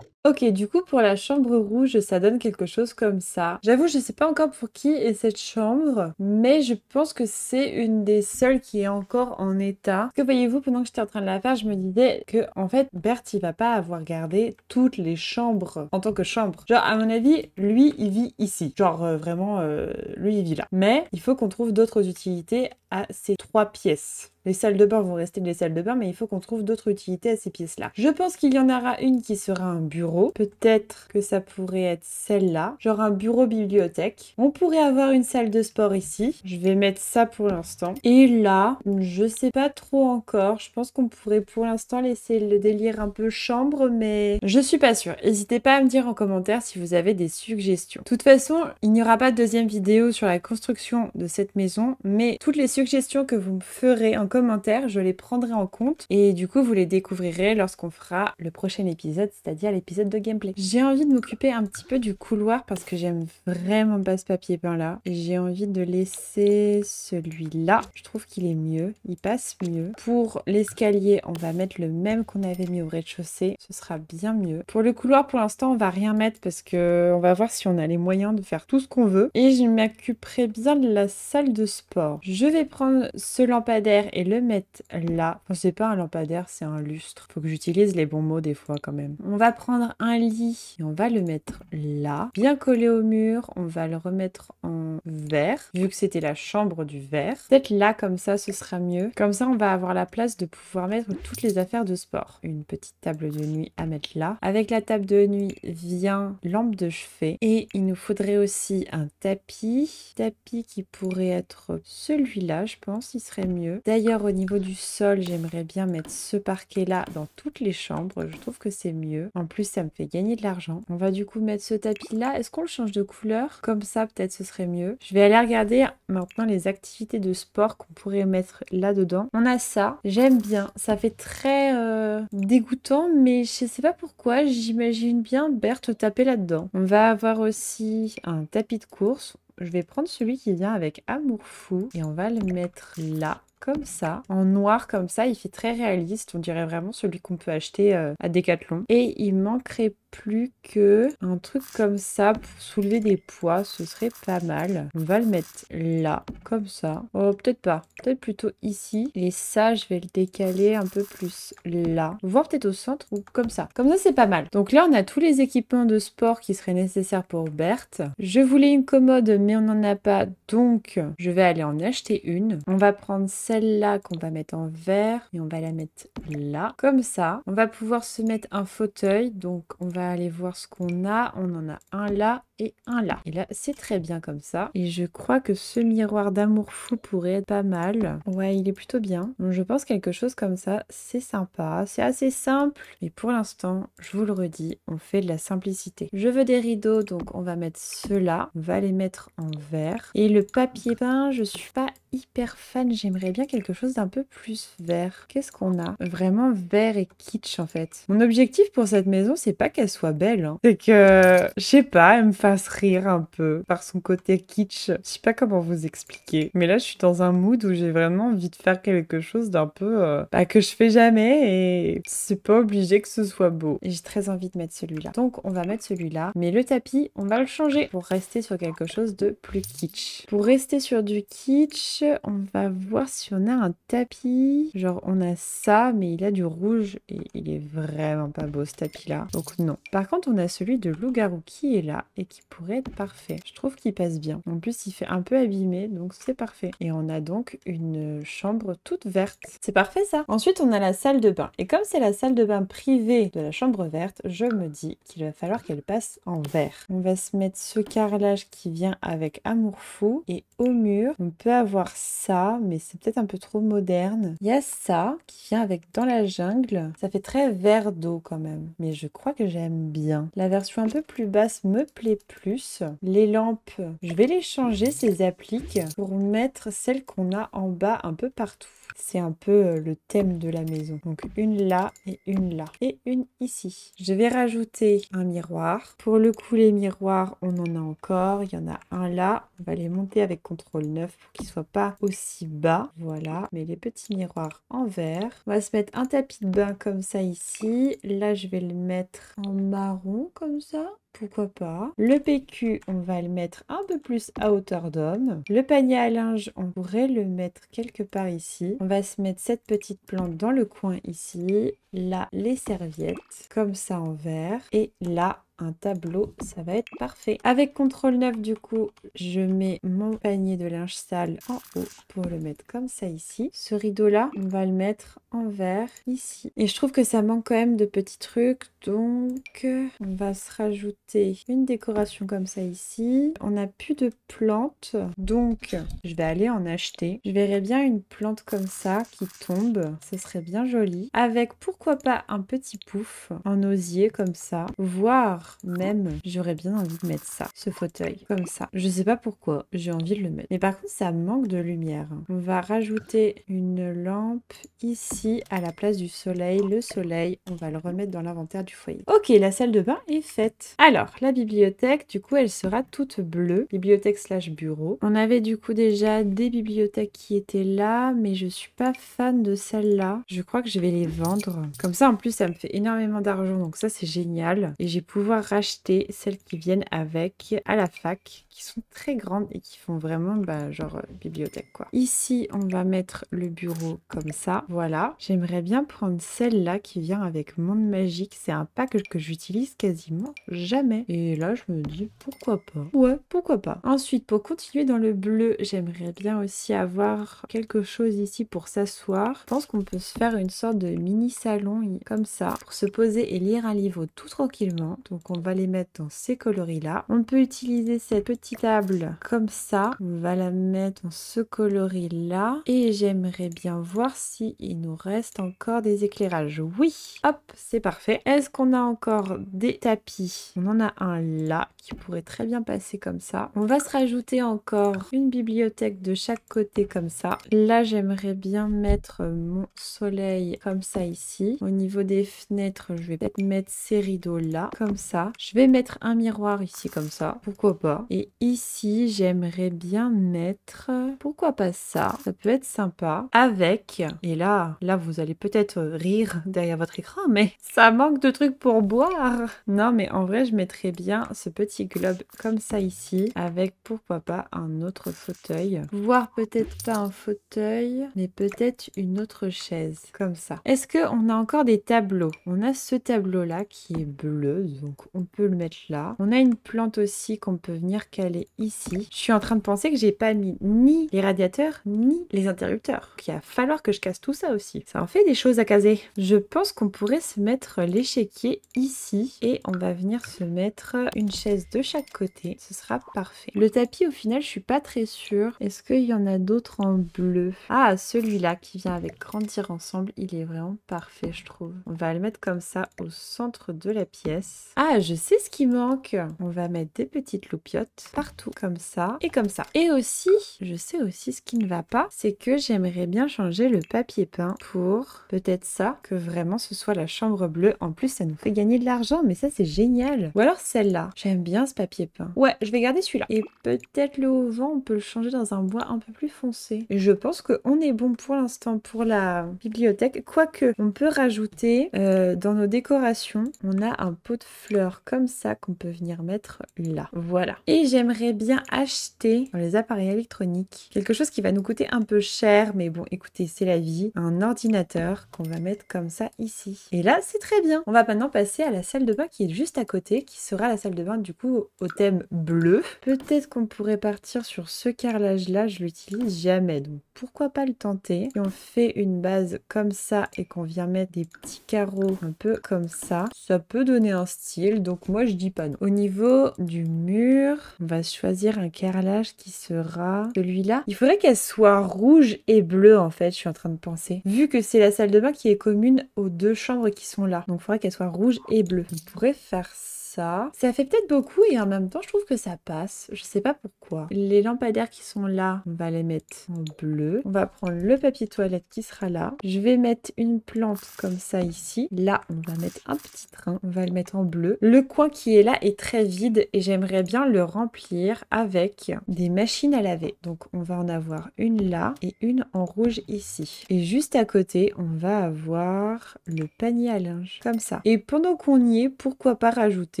Ok, du coup, pour la chambre rouge, ça donne quelque chose comme ça. J'avoue, je sais pas encore pour qui est cette chambre, mais je pense que c'est une des seules qui est encore en état. que voyez-vous, pendant que j'étais en train de la faire, je me disais que, en fait, Bertie va pas avoir gardé toutes les chambres en tant que chambre. Genre, à mon avis, lui, il vit ici. Genre, euh, vraiment, euh, lui, il vit là. Mais il faut qu'on trouve d'autres utilités à ces trois pièces. Les salles de bain vont rester des salles de bain, mais il faut qu'on trouve d'autres utilités à ces pièces-là. Je pense qu'il y en aura une qui sera un bureau. Peut-être que ça pourrait être celle-là, genre un bureau bibliothèque. On pourrait avoir une salle de sport ici. Je vais mettre ça pour l'instant. Et là, je sais pas trop encore. Je pense qu'on pourrait pour l'instant laisser le délire un peu chambre, mais je suis pas sûre. N'hésitez pas à me dire en commentaire si vous avez des suggestions. De toute façon, il n'y aura pas de deuxième vidéo sur la construction de cette maison, mais toutes les suggestions que vous me ferez en commentaires, je les prendrai en compte et du coup vous les découvrirez lorsqu'on fera le prochain épisode, c'est-à-dire l'épisode de gameplay. J'ai envie de m'occuper un petit peu du couloir parce que j'aime vraiment pas ce papier peint là. J'ai envie de laisser celui-là. Je trouve qu'il est mieux, il passe mieux. Pour l'escalier, on va mettre le même qu'on avait mis au rez-de-chaussée, ce sera bien mieux. Pour le couloir, pour l'instant, on va rien mettre parce que on va voir si on a les moyens de faire tout ce qu'on veut. Et je m'occuperai bien de la salle de sport. Je vais prendre ce lampadaire et le mettre là. Enfin, c'est pas un lampadaire, c'est un lustre. Faut que j'utilise les bons mots des fois quand même. On va prendre un lit et on va le mettre là, bien collé au mur. On va le remettre en vert, vu que c'était la chambre du vert. Peut-être là, comme ça, ce sera mieux. Comme ça, on va avoir la place de pouvoir mettre toutes les affaires de sport. Une petite table de nuit à mettre là. Avec la table de nuit vient lampe de chevet et il nous faudrait aussi un tapis. Tapis qui pourrait être celui-là, je pense, il serait mieux. D'ailleurs, au niveau du sol, j'aimerais bien mettre ce parquet-là dans toutes les chambres. Je trouve que c'est mieux. En plus, ça me fait gagner de l'argent. On va du coup mettre ce tapis-là. Est-ce qu'on le change de couleur Comme ça, peut-être ce serait mieux. Je vais aller regarder maintenant les activités de sport qu'on pourrait mettre là-dedans. On a ça. J'aime bien. Ça fait très euh, dégoûtant, mais je sais pas pourquoi. J'imagine bien Berthe taper là-dedans. On va avoir aussi un tapis de course je vais prendre celui qui vient avec Amour Fou et on va le mettre là comme ça, en noir comme ça. Il fait très réaliste, on dirait vraiment celui qu'on peut acheter euh, à Decathlon. Et il manquerait plus que un truc comme ça pour soulever des poids, ce serait pas mal. On va le mettre là, comme ça. Oh, peut-être pas. Peut-être plutôt ici. Et ça, je vais le décaler un peu plus là. Voir peut-être au centre ou comme ça. Comme ça, c'est pas mal. Donc là, on a tous les équipements de sport qui seraient nécessaires pour Berthe. Je voulais une commode, mais on n'en a pas. Donc, je vais aller en acheter une. On va prendre celle-là qu'on va mettre en vert. Et on va la mettre là. Comme ça. On va pouvoir se mettre un fauteuil. Donc, on va aller voir ce qu'on a. On en a un là et un là. Et là, c'est très bien comme ça. Et je crois que ce miroir d'amour fou pourrait être pas mal. Ouais, il est plutôt bien. je pense quelque chose comme ça, c'est sympa. C'est assez simple. Mais pour l'instant, je vous le redis, on fait de la simplicité. Je veux des rideaux, donc on va mettre ceux-là. On va les mettre en vert. Et le papier peint, je suis pas hyper fan. J'aimerais bien quelque chose d'un peu plus vert. Qu'est-ce qu'on a Vraiment vert et kitsch, en fait. Mon objectif pour cette maison, c'est pas qu'elle soit belle. Hein. C'est que, je sais pas, elle me fasse rire un peu par son côté kitsch. Je sais pas comment vous expliquer. Mais là, je suis dans un mood où j'ai vraiment envie de faire quelque chose d'un peu euh, bah, que je fais jamais et c'est pas obligé que ce soit beau. Et j'ai très envie de mettre celui-là. Donc, on va mettre celui-là. Mais le tapis, on va le changer pour rester sur quelque chose de plus kitsch. Pour rester sur du kitsch, on va voir si on a un tapis. Genre, on a ça, mais il a du rouge et il est vraiment pas beau ce tapis-là. Donc non, par contre, on a celui de loup-garou qui est là et qui pourrait être parfait. Je trouve qu'il passe bien. En plus, il fait un peu abîmé, donc c'est parfait. Et on a donc une chambre toute verte. C'est parfait ça. Ensuite, on a la salle de bain. Et comme c'est la salle de bain privée de la chambre verte, je me dis qu'il va falloir qu'elle passe en vert. On va se mettre ce carrelage qui vient avec Amour Fou. Et au mur, on peut avoir ça, mais c'est peut-être un peu trop moderne. Il y a ça qui vient avec Dans la jungle. Ça fait très vert d'eau quand même. Mais je crois que j'aime bien. La version un peu plus basse me plaît plus. Les lampes, je vais les changer, ces appliques, pour mettre celles qu'on a en bas un peu partout. C'est un peu euh, le thème de la maison. Donc une là et une là et une ici. Je vais rajouter un miroir. Pour le coup, les miroirs, on en a encore. Il y en a un là. On va les monter avec CTRL 9 pour qu'ils soient pas aussi bas. Voilà. Mais les petits miroirs en vert. On va se mettre un tapis de bain comme ça ici. Là, je vais le mettre en marron comme ça pourquoi pas. Le PQ, on va le mettre un peu plus à hauteur d'homme. Le panier à linge, on pourrait le mettre quelque part ici. On va se mettre cette petite plante dans le coin ici. Là, les serviettes, comme ça en vert. Et là, un tableau, ça va être parfait. Avec contrôle 9 du coup, je mets mon panier de linge sale en haut pour le mettre comme ça ici. Ce rideau là, on va le mettre en vert ici. Et je trouve que ça manque quand même de petits trucs, donc euh, on va se rajouter une décoration comme ça ici. On n'a plus de plantes, donc je vais aller en acheter. Je verrais bien une plante comme ça qui tombe, ce serait bien joli. Avec pourquoi pas un petit pouf en osier comme ça, voire même, j'aurais bien envie de mettre ça, ce fauteuil, comme ça. Je sais pas pourquoi, j'ai envie de le mettre. Mais par contre, ça manque de lumière. On va rajouter une lampe ici à la place du soleil. Le soleil, on va le remettre dans l'inventaire du foyer. Ok, la salle de bain est faite. Alors, la bibliothèque, du coup, elle sera toute bleue. Bibliothèque slash bureau. On avait du coup déjà des bibliothèques qui étaient là, mais je suis pas fan de celle là Je crois que je vais les vendre. Comme ça, en plus, ça me fait énormément d'argent, donc ça, c'est génial. Et j'ai pouvoir racheter celles qui viennent avec à la fac, qui sont très grandes et qui font vraiment bah, genre euh, bibliothèque quoi. Ici, on va mettre le bureau comme ça. Voilà. J'aimerais bien prendre celle-là qui vient avec Monde Magique. C'est un pack que, que j'utilise quasiment jamais. Et là, je me dis pourquoi pas. Ouais, pourquoi pas. Ensuite, pour continuer dans le bleu, j'aimerais bien aussi avoir quelque chose ici pour s'asseoir. Je pense qu'on peut se faire une sorte de mini salon comme ça pour se poser et lire un livre tout tranquillement. Donc on va les mettre dans ces coloris-là. On peut utiliser cette petite table comme ça. On va la mettre dans ce coloris-là. Et j'aimerais bien voir si il nous reste encore des éclairages. Oui Hop, c'est parfait. Est-ce qu'on a encore des tapis On en a un là qui pourrait très bien passer comme ça. On va se rajouter encore une bibliothèque de chaque côté comme ça. Là, j'aimerais bien mettre mon soleil comme ça ici. Au niveau des fenêtres, je vais peut-être mettre ces rideaux là, comme ça je vais mettre un miroir ici comme ça, pourquoi pas. Et ici, j'aimerais bien mettre, pourquoi pas ça, ça peut être sympa, avec, et là, là vous allez peut-être rire derrière votre écran, mais ça manque de trucs pour boire. Non, mais en vrai, je mettrais bien ce petit globe comme ça ici, avec pourquoi pas un autre fauteuil, voire peut-être pas un fauteuil, mais peut-être une autre chaise, comme ça. Est-ce que on a encore des tableaux On a ce tableau-là qui est bleu, donc on peut le mettre là. On a une plante aussi qu'on peut venir caler ici. Je suis en train de penser que j'ai pas mis ni les radiateurs, ni les interrupteurs. Donc, il va falloir que je casse tout ça aussi. Ça en fait des choses à caser. Je pense qu'on pourrait se mettre l'échiquier ici et on va venir se mettre une chaise de chaque côté. Ce sera parfait. Le tapis, au final, je suis pas très sûre. Est-ce qu'il y en a d'autres en bleu Ah, celui-là qui vient avec grandir ensemble, il est vraiment parfait, je trouve. On va le mettre comme ça au centre de la pièce. Ah, ah, je sais ce qui manque. On va mettre des petites loupiottes partout, comme ça et comme ça. Et aussi, je sais aussi ce qui ne va pas, c'est que j'aimerais bien changer le papier peint pour peut-être ça, que vraiment ce soit la chambre bleue. En plus, ça nous fait gagner de l'argent, mais ça c'est génial. Ou alors celle-là. J'aime bien ce papier peint. Ouais, je vais garder celui-là. Et peut-être le haut vent, on peut le changer dans un bois un peu plus foncé. Et je pense qu'on est bon pour l'instant pour la bibliothèque. Quoique, on peut rajouter euh, dans nos décorations, on a un pot de fleurs comme ça qu'on peut venir mettre là. Voilà. Et j'aimerais bien acheter dans les appareils électroniques quelque chose qui va nous coûter un peu cher, mais bon, écoutez, c'est la vie. Un ordinateur qu'on va mettre comme ça ici. Et là, c'est très bien. On va maintenant passer à la salle de bain qui est juste à côté, qui sera la salle de bain du coup au thème bleu. Peut-être qu'on pourrait partir sur ce carrelage-là, je l'utilise jamais, donc pourquoi pas le tenter. Et on fait une base comme ça et qu'on vient mettre des petits carreaux un peu comme ça, ça peut donner un style donc moi je dis pas non. Au niveau du mur, on va choisir un carrelage qui sera celui-là. Il faudrait qu'elle soit rouge et bleue en fait, je suis en train de penser. Vu que c'est la salle de bain qui est commune aux deux chambres qui sont là. Donc il faudrait qu'elle soit rouge et bleue. On pourrait faire ça ça. fait peut-être beaucoup et en même temps, je trouve que ça passe. Je sais pas pourquoi. Les lampadaires qui sont là, on va les mettre en bleu. On va prendre le papier toilette qui sera là. Je vais mettre une plante comme ça ici. Là, on va mettre un petit train. On va le mettre en bleu. Le coin qui est là est très vide et j'aimerais bien le remplir avec des machines à laver. Donc, on va en avoir une là et une en rouge ici. Et juste à côté, on va avoir le panier à linge. Comme ça. Et pendant qu'on y est, pourquoi pas rajouter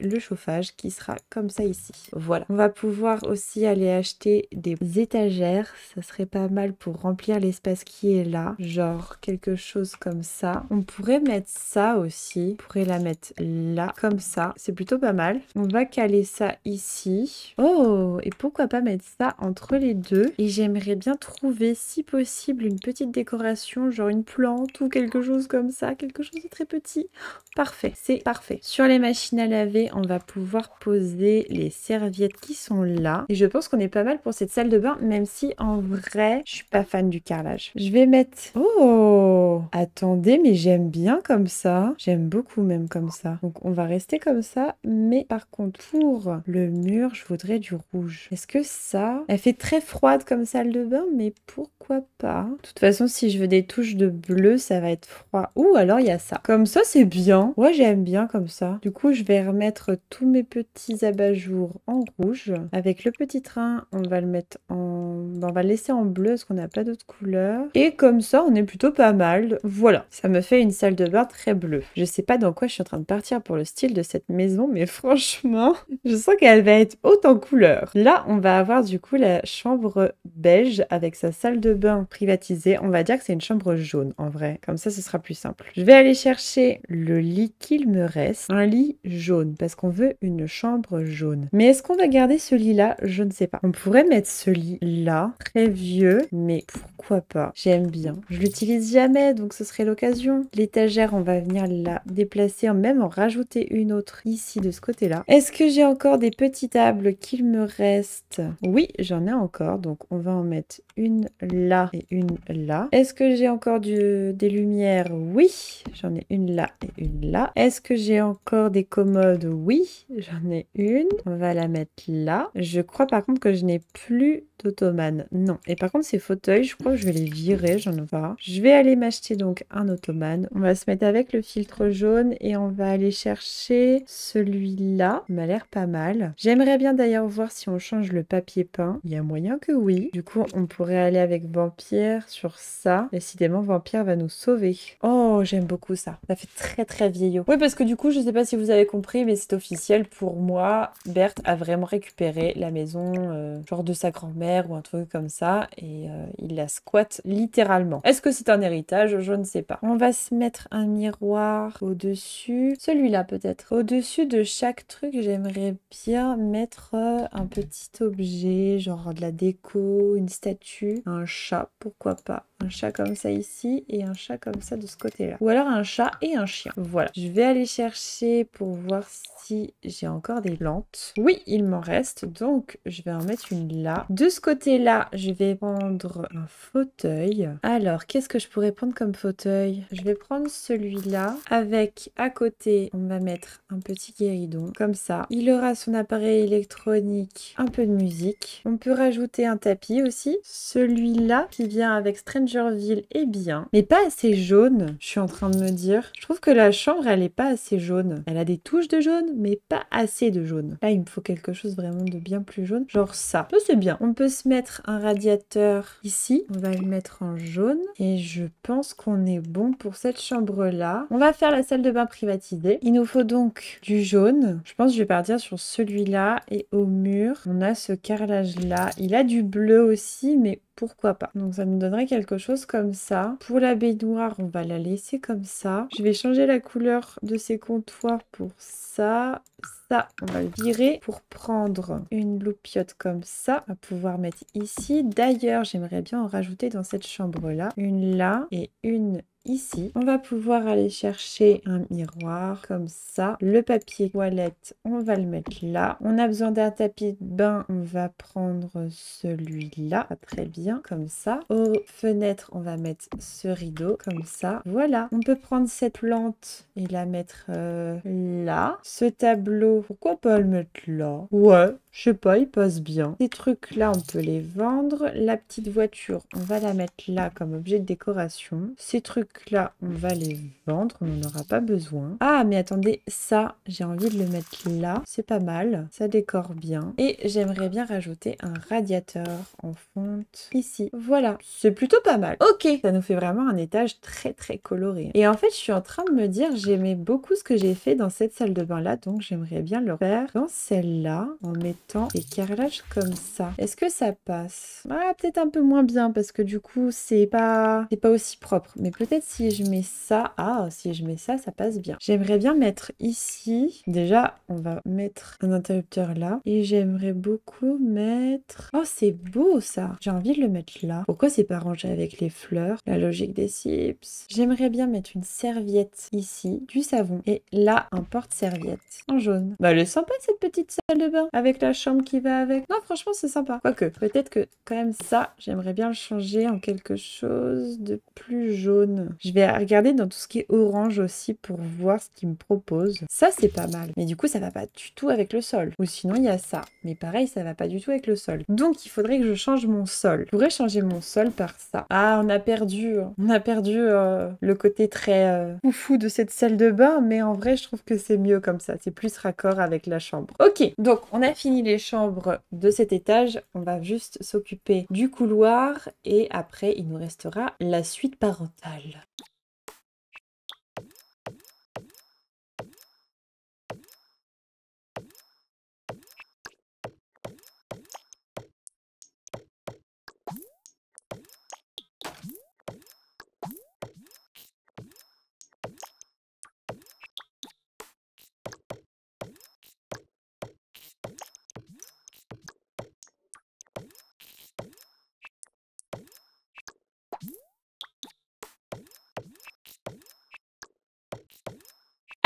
le chauffage qui sera comme ça ici. Voilà. On va pouvoir aussi aller acheter des étagères. Ça serait pas mal pour remplir l'espace qui est là. Genre quelque chose comme ça. On pourrait mettre ça aussi. On pourrait la mettre là, comme ça. C'est plutôt pas mal. On va caler ça ici. Oh Et pourquoi pas mettre ça entre les deux Et j'aimerais bien trouver, si possible, une petite décoration, genre une plante ou quelque chose comme ça. Quelque chose de très petit. Parfait. C'est parfait. Sur les machines à laver, on va pouvoir poser les serviettes qui sont là. Et je pense qu'on est pas mal pour cette salle de bain, même si en vrai, je suis pas fan du carrelage. Je vais mettre... Oh Attendez, mais j'aime bien comme ça. J'aime beaucoup même comme ça. Donc on va rester comme ça, mais par contre, pour le mur, je voudrais du rouge. Est-ce que ça... Elle fait très froide comme salle de bain, mais pourquoi pas De toute façon, si je veux des touches de bleu, ça va être froid. Ou alors il y a ça. Comme ça, c'est bien. Ouais, j'aime bien comme ça. Du coup, je vais remettre mettre tous mes petits abat-jours en rouge. Avec le petit train, on va le mettre en... Ben, on va le laisser en bleu parce qu'on n'a pas d'autres couleurs. Et comme ça, on est plutôt pas mal. Voilà, ça me fait une salle de bain très bleue. Je sais pas dans quoi je suis en train de partir pour le style de cette maison, mais franchement, je sens qu'elle va être haute en couleur. Là, on va avoir du coup la chambre belge avec sa salle de bain privatisée. On va dire que c'est une chambre jaune en vrai. Comme ça, ce sera plus simple. Je vais aller chercher le lit qu'il me reste. Un lit jaune parce qu'on veut une chambre jaune. Mais est-ce qu'on va garder ce lit-là Je ne sais pas. On pourrait mettre ce lit-là, très vieux, mais pourquoi pas J'aime bien. Je l'utilise jamais, donc ce serait l'occasion. L'étagère, on va venir la déplacer, même en rajouter une autre ici de ce côté-là. Est-ce que j'ai encore des petites tables qu'il me reste Oui, j'en ai encore, donc on va en mettre une là et une là. Est-ce que j'ai encore des lumières Oui, j'en ai une là et une là. Est-ce que j'ai encore des commodes oui, j'en ai une. On va la mettre là. Je crois par contre que je n'ai plus d'automane Non. Et par contre, ces fauteuils, je crois que je vais les virer, j'en ai pas. Je vais aller m'acheter donc un ottoman. On va se mettre avec le filtre jaune et on va aller chercher celui-là. il m'a l'air pas mal. J'aimerais bien d'ailleurs voir si on change le papier peint. Il y a moyen que oui. Du coup, on pourrait aller avec Vampire sur ça. Décidément, Vampire va nous sauver. Oh, j'aime beaucoup ça. Ça fait très très vieillot. Oui, parce que du coup, je sais pas si vous avez compris, mais c'est officiel pour moi. Berthe a vraiment récupéré la maison, euh, genre de sa grand-mère ou un truc comme ça, et euh, il la squatte littéralement. Est-ce que c'est un héritage Je ne sais pas. On va se mettre un miroir au-dessus. Celui-là peut-être. Au-dessus de chaque truc, j'aimerais bien mettre euh, un petit objet, genre de la déco, une statue, un chat, pourquoi pas. Un chat comme ça ici et un chat comme ça de ce côté-là. Ou alors un chat et un chien. Voilà. Je vais aller chercher pour voir si j'ai encore des plantes. Oui, il m'en reste. Donc, je vais en mettre une là. De ce côté-là, je vais prendre un fauteuil. Alors, qu'est-ce que je pourrais prendre comme fauteuil Je vais prendre celui-là. Avec, à côté, on va mettre un petit guéridon. Comme ça. Il aura son appareil électronique, un peu de musique. On peut rajouter un tapis aussi. Celui-là qui vient avec Strange Ville est bien, mais pas assez jaune, je suis en train de me dire. Je trouve que la chambre, elle est pas assez jaune. Elle a des touches de jaune, mais pas assez de jaune. Là, il me faut quelque chose vraiment de bien plus jaune, genre ça. C'est bien. On peut se mettre un radiateur ici. On va le mettre en jaune. Et je pense qu'on est bon pour cette chambre-là. On va faire la salle de bain privatisée. Il nous faut donc du jaune. Je pense que je vais partir sur celui-là. Et au mur, on a ce carrelage-là. Il a du bleu aussi, mais pourquoi pas. Donc ça nous donnerait quelque chose comme ça. Pour la baignoire, on va la laisser comme ça. Je vais changer la couleur de ces comptoirs pour ça. Ça, on va le virer pour prendre une loupiote comme ça. On va pouvoir mettre ici. D'ailleurs, j'aimerais bien en rajouter dans cette chambre-là. Une là et une ici. On va pouvoir aller chercher un miroir comme ça. Le papier toilette, on va le mettre là. On a besoin d'un tapis de bain, on va prendre celui-là. Très bien, comme ça. Aux fenêtres, on va mettre ce rideau, comme ça. Voilà. On peut prendre cette plante et la mettre euh, là. Ce tableau, pourquoi pas le mettre là Ouais, je sais pas, il passe bien. Ces trucs-là, on peut les vendre. La petite voiture, on va la mettre là comme objet de décoration. Ces trucs-là, on va les vendre. On n'en aura pas besoin. Ah, mais attendez, ça, j'ai envie de le mettre là. C'est pas mal. Ça décore bien. Et j'aimerais bien rajouter un radiateur en fonte ici. Voilà, c'est plutôt pas mal. Ok, ça nous fait vraiment un étage très très coloré. Et en fait, je suis en train de me dire, j'aimais beaucoup ce que j'ai fait dans cette salle de bain-là. Donc, j'aimerais bien le faire dans celle-là en mettant temps et carrelage comme ça. Est-ce que ça passe Ah, peut-être un peu moins bien parce que du coup, c'est pas, pas aussi propre. Mais peut-être si je mets ça, ah, si je mets ça, ça passe bien. J'aimerais bien mettre ici. Déjà, on va mettre un interrupteur là. Et j'aimerais beaucoup mettre... Oh, c'est beau ça J'ai envie de le mettre là. Pourquoi c'est pas rangé avec les fleurs La logique des cips. J'aimerais bien mettre une serviette ici, du savon. Et là, un porte-serviette en jaune. Bah, elle est sympa cette petite salle de bain avec la chambre qui va avec. Non, franchement, c'est sympa. Quoique, peut-être que quand même ça, j'aimerais bien le changer en quelque chose de plus jaune. Je vais regarder dans tout ce qui est orange aussi pour voir ce qu'il me propose. Ça, c'est pas mal. Mais du coup, ça va pas du tout avec le sol. Ou sinon, il y a ça. Mais pareil, ça va pas du tout avec le sol. Donc, il faudrait que je change mon sol. Je pourrais changer mon sol par ça. Ah, on a perdu, hein. on a perdu euh, le côté très euh, de cette salle de bain. Mais en vrai, je trouve que c'est mieux comme ça. C'est plus raccord avec la chambre. Ok, donc on a fini les chambres de cet étage, on va juste s'occuper du couloir et après il nous restera la suite parentale.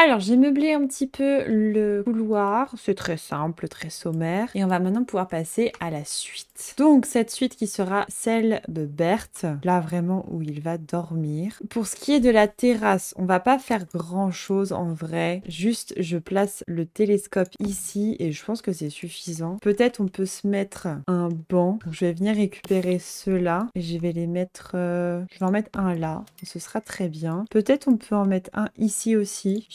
Alors, j'ai meublé un petit peu le couloir. C'est très simple, très sommaire. Et on va maintenant pouvoir passer à la suite. Donc, cette suite qui sera celle de Berthe. Là, vraiment, où il va dormir. Pour ce qui est de la terrasse, on va pas faire grand-chose en vrai. Juste, je place le télescope ici et je pense que c'est suffisant. Peut-être on peut se mettre un banc. je vais venir récupérer ceux-là. Et je vais les mettre... Euh, je vais en mettre un là. Ce sera très bien. Peut-être on peut en mettre un ici aussi,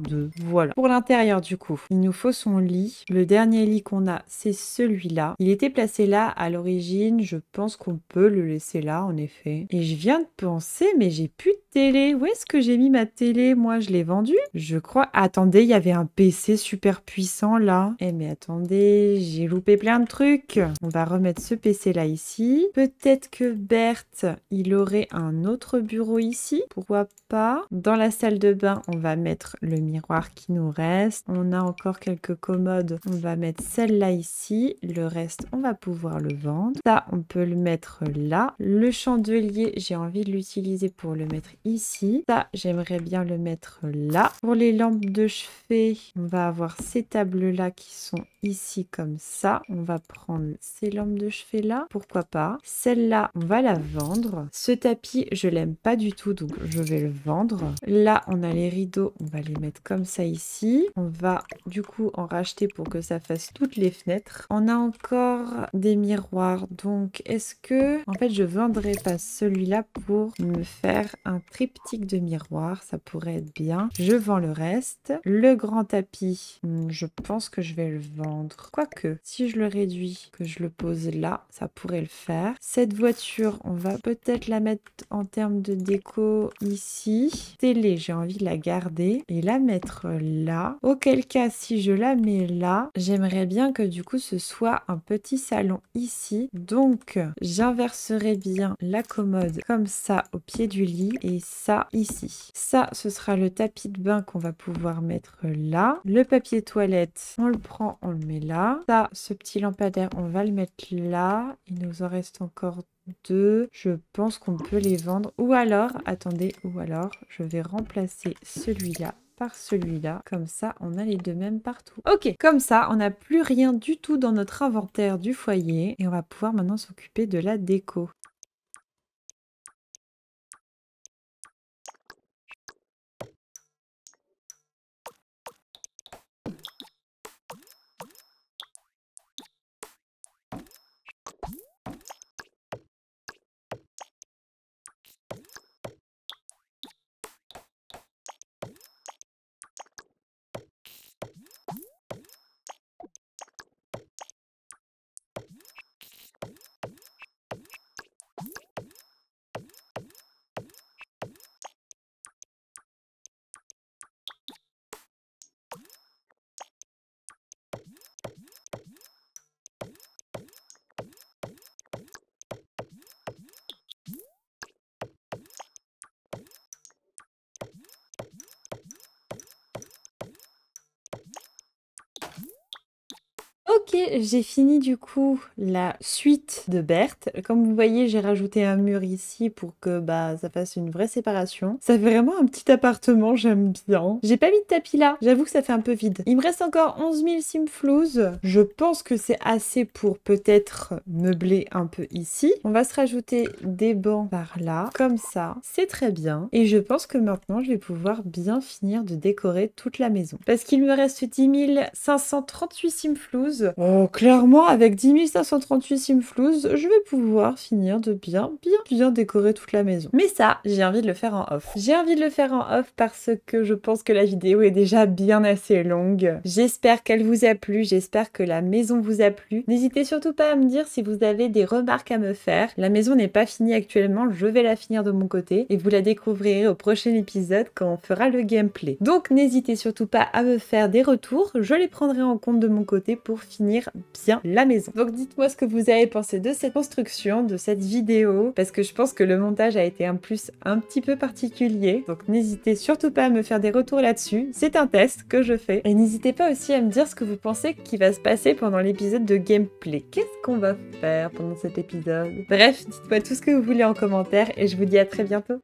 de Voilà. Pour l'intérieur du coup, il nous faut son lit. Le dernier lit qu'on a, c'est celui-là. Il était placé là à l'origine. Je pense qu'on peut le laisser là, en effet. Et je viens de penser, mais j'ai plus de télé. Où est-ce que j'ai mis ma télé Moi, je l'ai vendue. Je crois... Attendez, il y avait un PC super puissant là. Eh mais attendez, j'ai loupé plein de trucs. On va remettre ce PC là ici. Peut-être que Berthe, il aurait un autre bureau ici. Pourquoi pas Dans la salle de bain, on va mettre le miroir qui nous reste. On a encore quelques commodes. On va mettre celle-là ici. Le reste, on va pouvoir le vendre. Ça, on peut le mettre là. Le chandelier, j'ai envie de l'utiliser pour le mettre ici. Ça, j'aimerais bien le mettre là. Pour les lampes de chevet, on va avoir ces tables-là qui sont ici comme ça. On va prendre ces lampes de chevet là. Pourquoi pas Celle-là, on va la vendre. Ce tapis, je l'aime pas du tout, donc je vais le vendre. Là, on a les rideaux, on va les mettre comme ça ici. On va du coup en racheter pour que ça fasse toutes les fenêtres. On a encore des miroirs. Donc, est-ce que... En fait, je vendrai pas celui-là pour me faire un triptyque de miroirs. Ça pourrait être bien. Je vends le reste. Le grand tapis, hmm, je pense que je vais le vendre. Quoique, si je le réduis, que je le pose là, ça pourrait le faire. Cette voiture, on va peut-être la mettre en termes de déco ici. Télé, j'ai envie de la garder la mettre là. Auquel cas, si je la mets là, j'aimerais bien que du coup ce soit un petit salon ici. Donc, j'inverserai bien la commode comme ça au pied du lit et ça ici. Ça, ce sera le tapis de bain qu'on va pouvoir mettre là. Le papier toilette, on le prend, on le met là. Ça, ce petit lampadaire, on va le mettre là. Il nous en reste encore deux. Je pense qu'on peut les vendre. Ou alors, attendez, ou alors, je vais remplacer celui-là par celui-là. Comme ça, on a les deux mêmes partout. Ok, comme ça, on n'a plus rien du tout dans notre inventaire du foyer. Et on va pouvoir maintenant s'occuper de la déco. Ok, j'ai fini du coup la suite de Berthe. Comme vous voyez, j'ai rajouté un mur ici pour que bah ça fasse une vraie séparation. Ça fait vraiment un petit appartement, j'aime bien. J'ai pas mis de tapis là, j'avoue que ça fait un peu vide. Il me reste encore 11 000 simflous. Je pense que c'est assez pour peut-être meubler un peu ici. On va se rajouter des bancs par là, comme ça. C'est très bien. Et je pense que maintenant, je vais pouvoir bien finir de décorer toute la maison. Parce qu'il me reste 10 538 simflous. Oh, clairement, avec 10 538 simflouz, je vais pouvoir finir de bien, bien, bien décorer toute la maison. Mais ça, j'ai envie de le faire en off. J'ai envie de le faire en off parce que je pense que la vidéo est déjà bien assez longue. J'espère qu'elle vous a plu, j'espère que la maison vous a plu. N'hésitez surtout pas à me dire si vous avez des remarques à me faire. La maison n'est pas finie actuellement, je vais la finir de mon côté et vous la découvrirez au prochain épisode quand on fera le gameplay. Donc n'hésitez surtout pas à me faire des retours, je les prendrai en compte de mon côté pour finir bien la maison. Donc dites-moi ce que vous avez pensé de cette construction, de cette vidéo, parce que je pense que le montage a été un plus un petit peu particulier. Donc n'hésitez surtout pas à me faire des retours là-dessus. C'est un test que je fais. Et n'hésitez pas aussi à me dire ce que vous pensez qui va se passer pendant l'épisode de gameplay. Qu'est-ce qu'on va faire pendant cet épisode Bref, dites-moi tout ce que vous voulez en commentaire et je vous dis à très bientôt.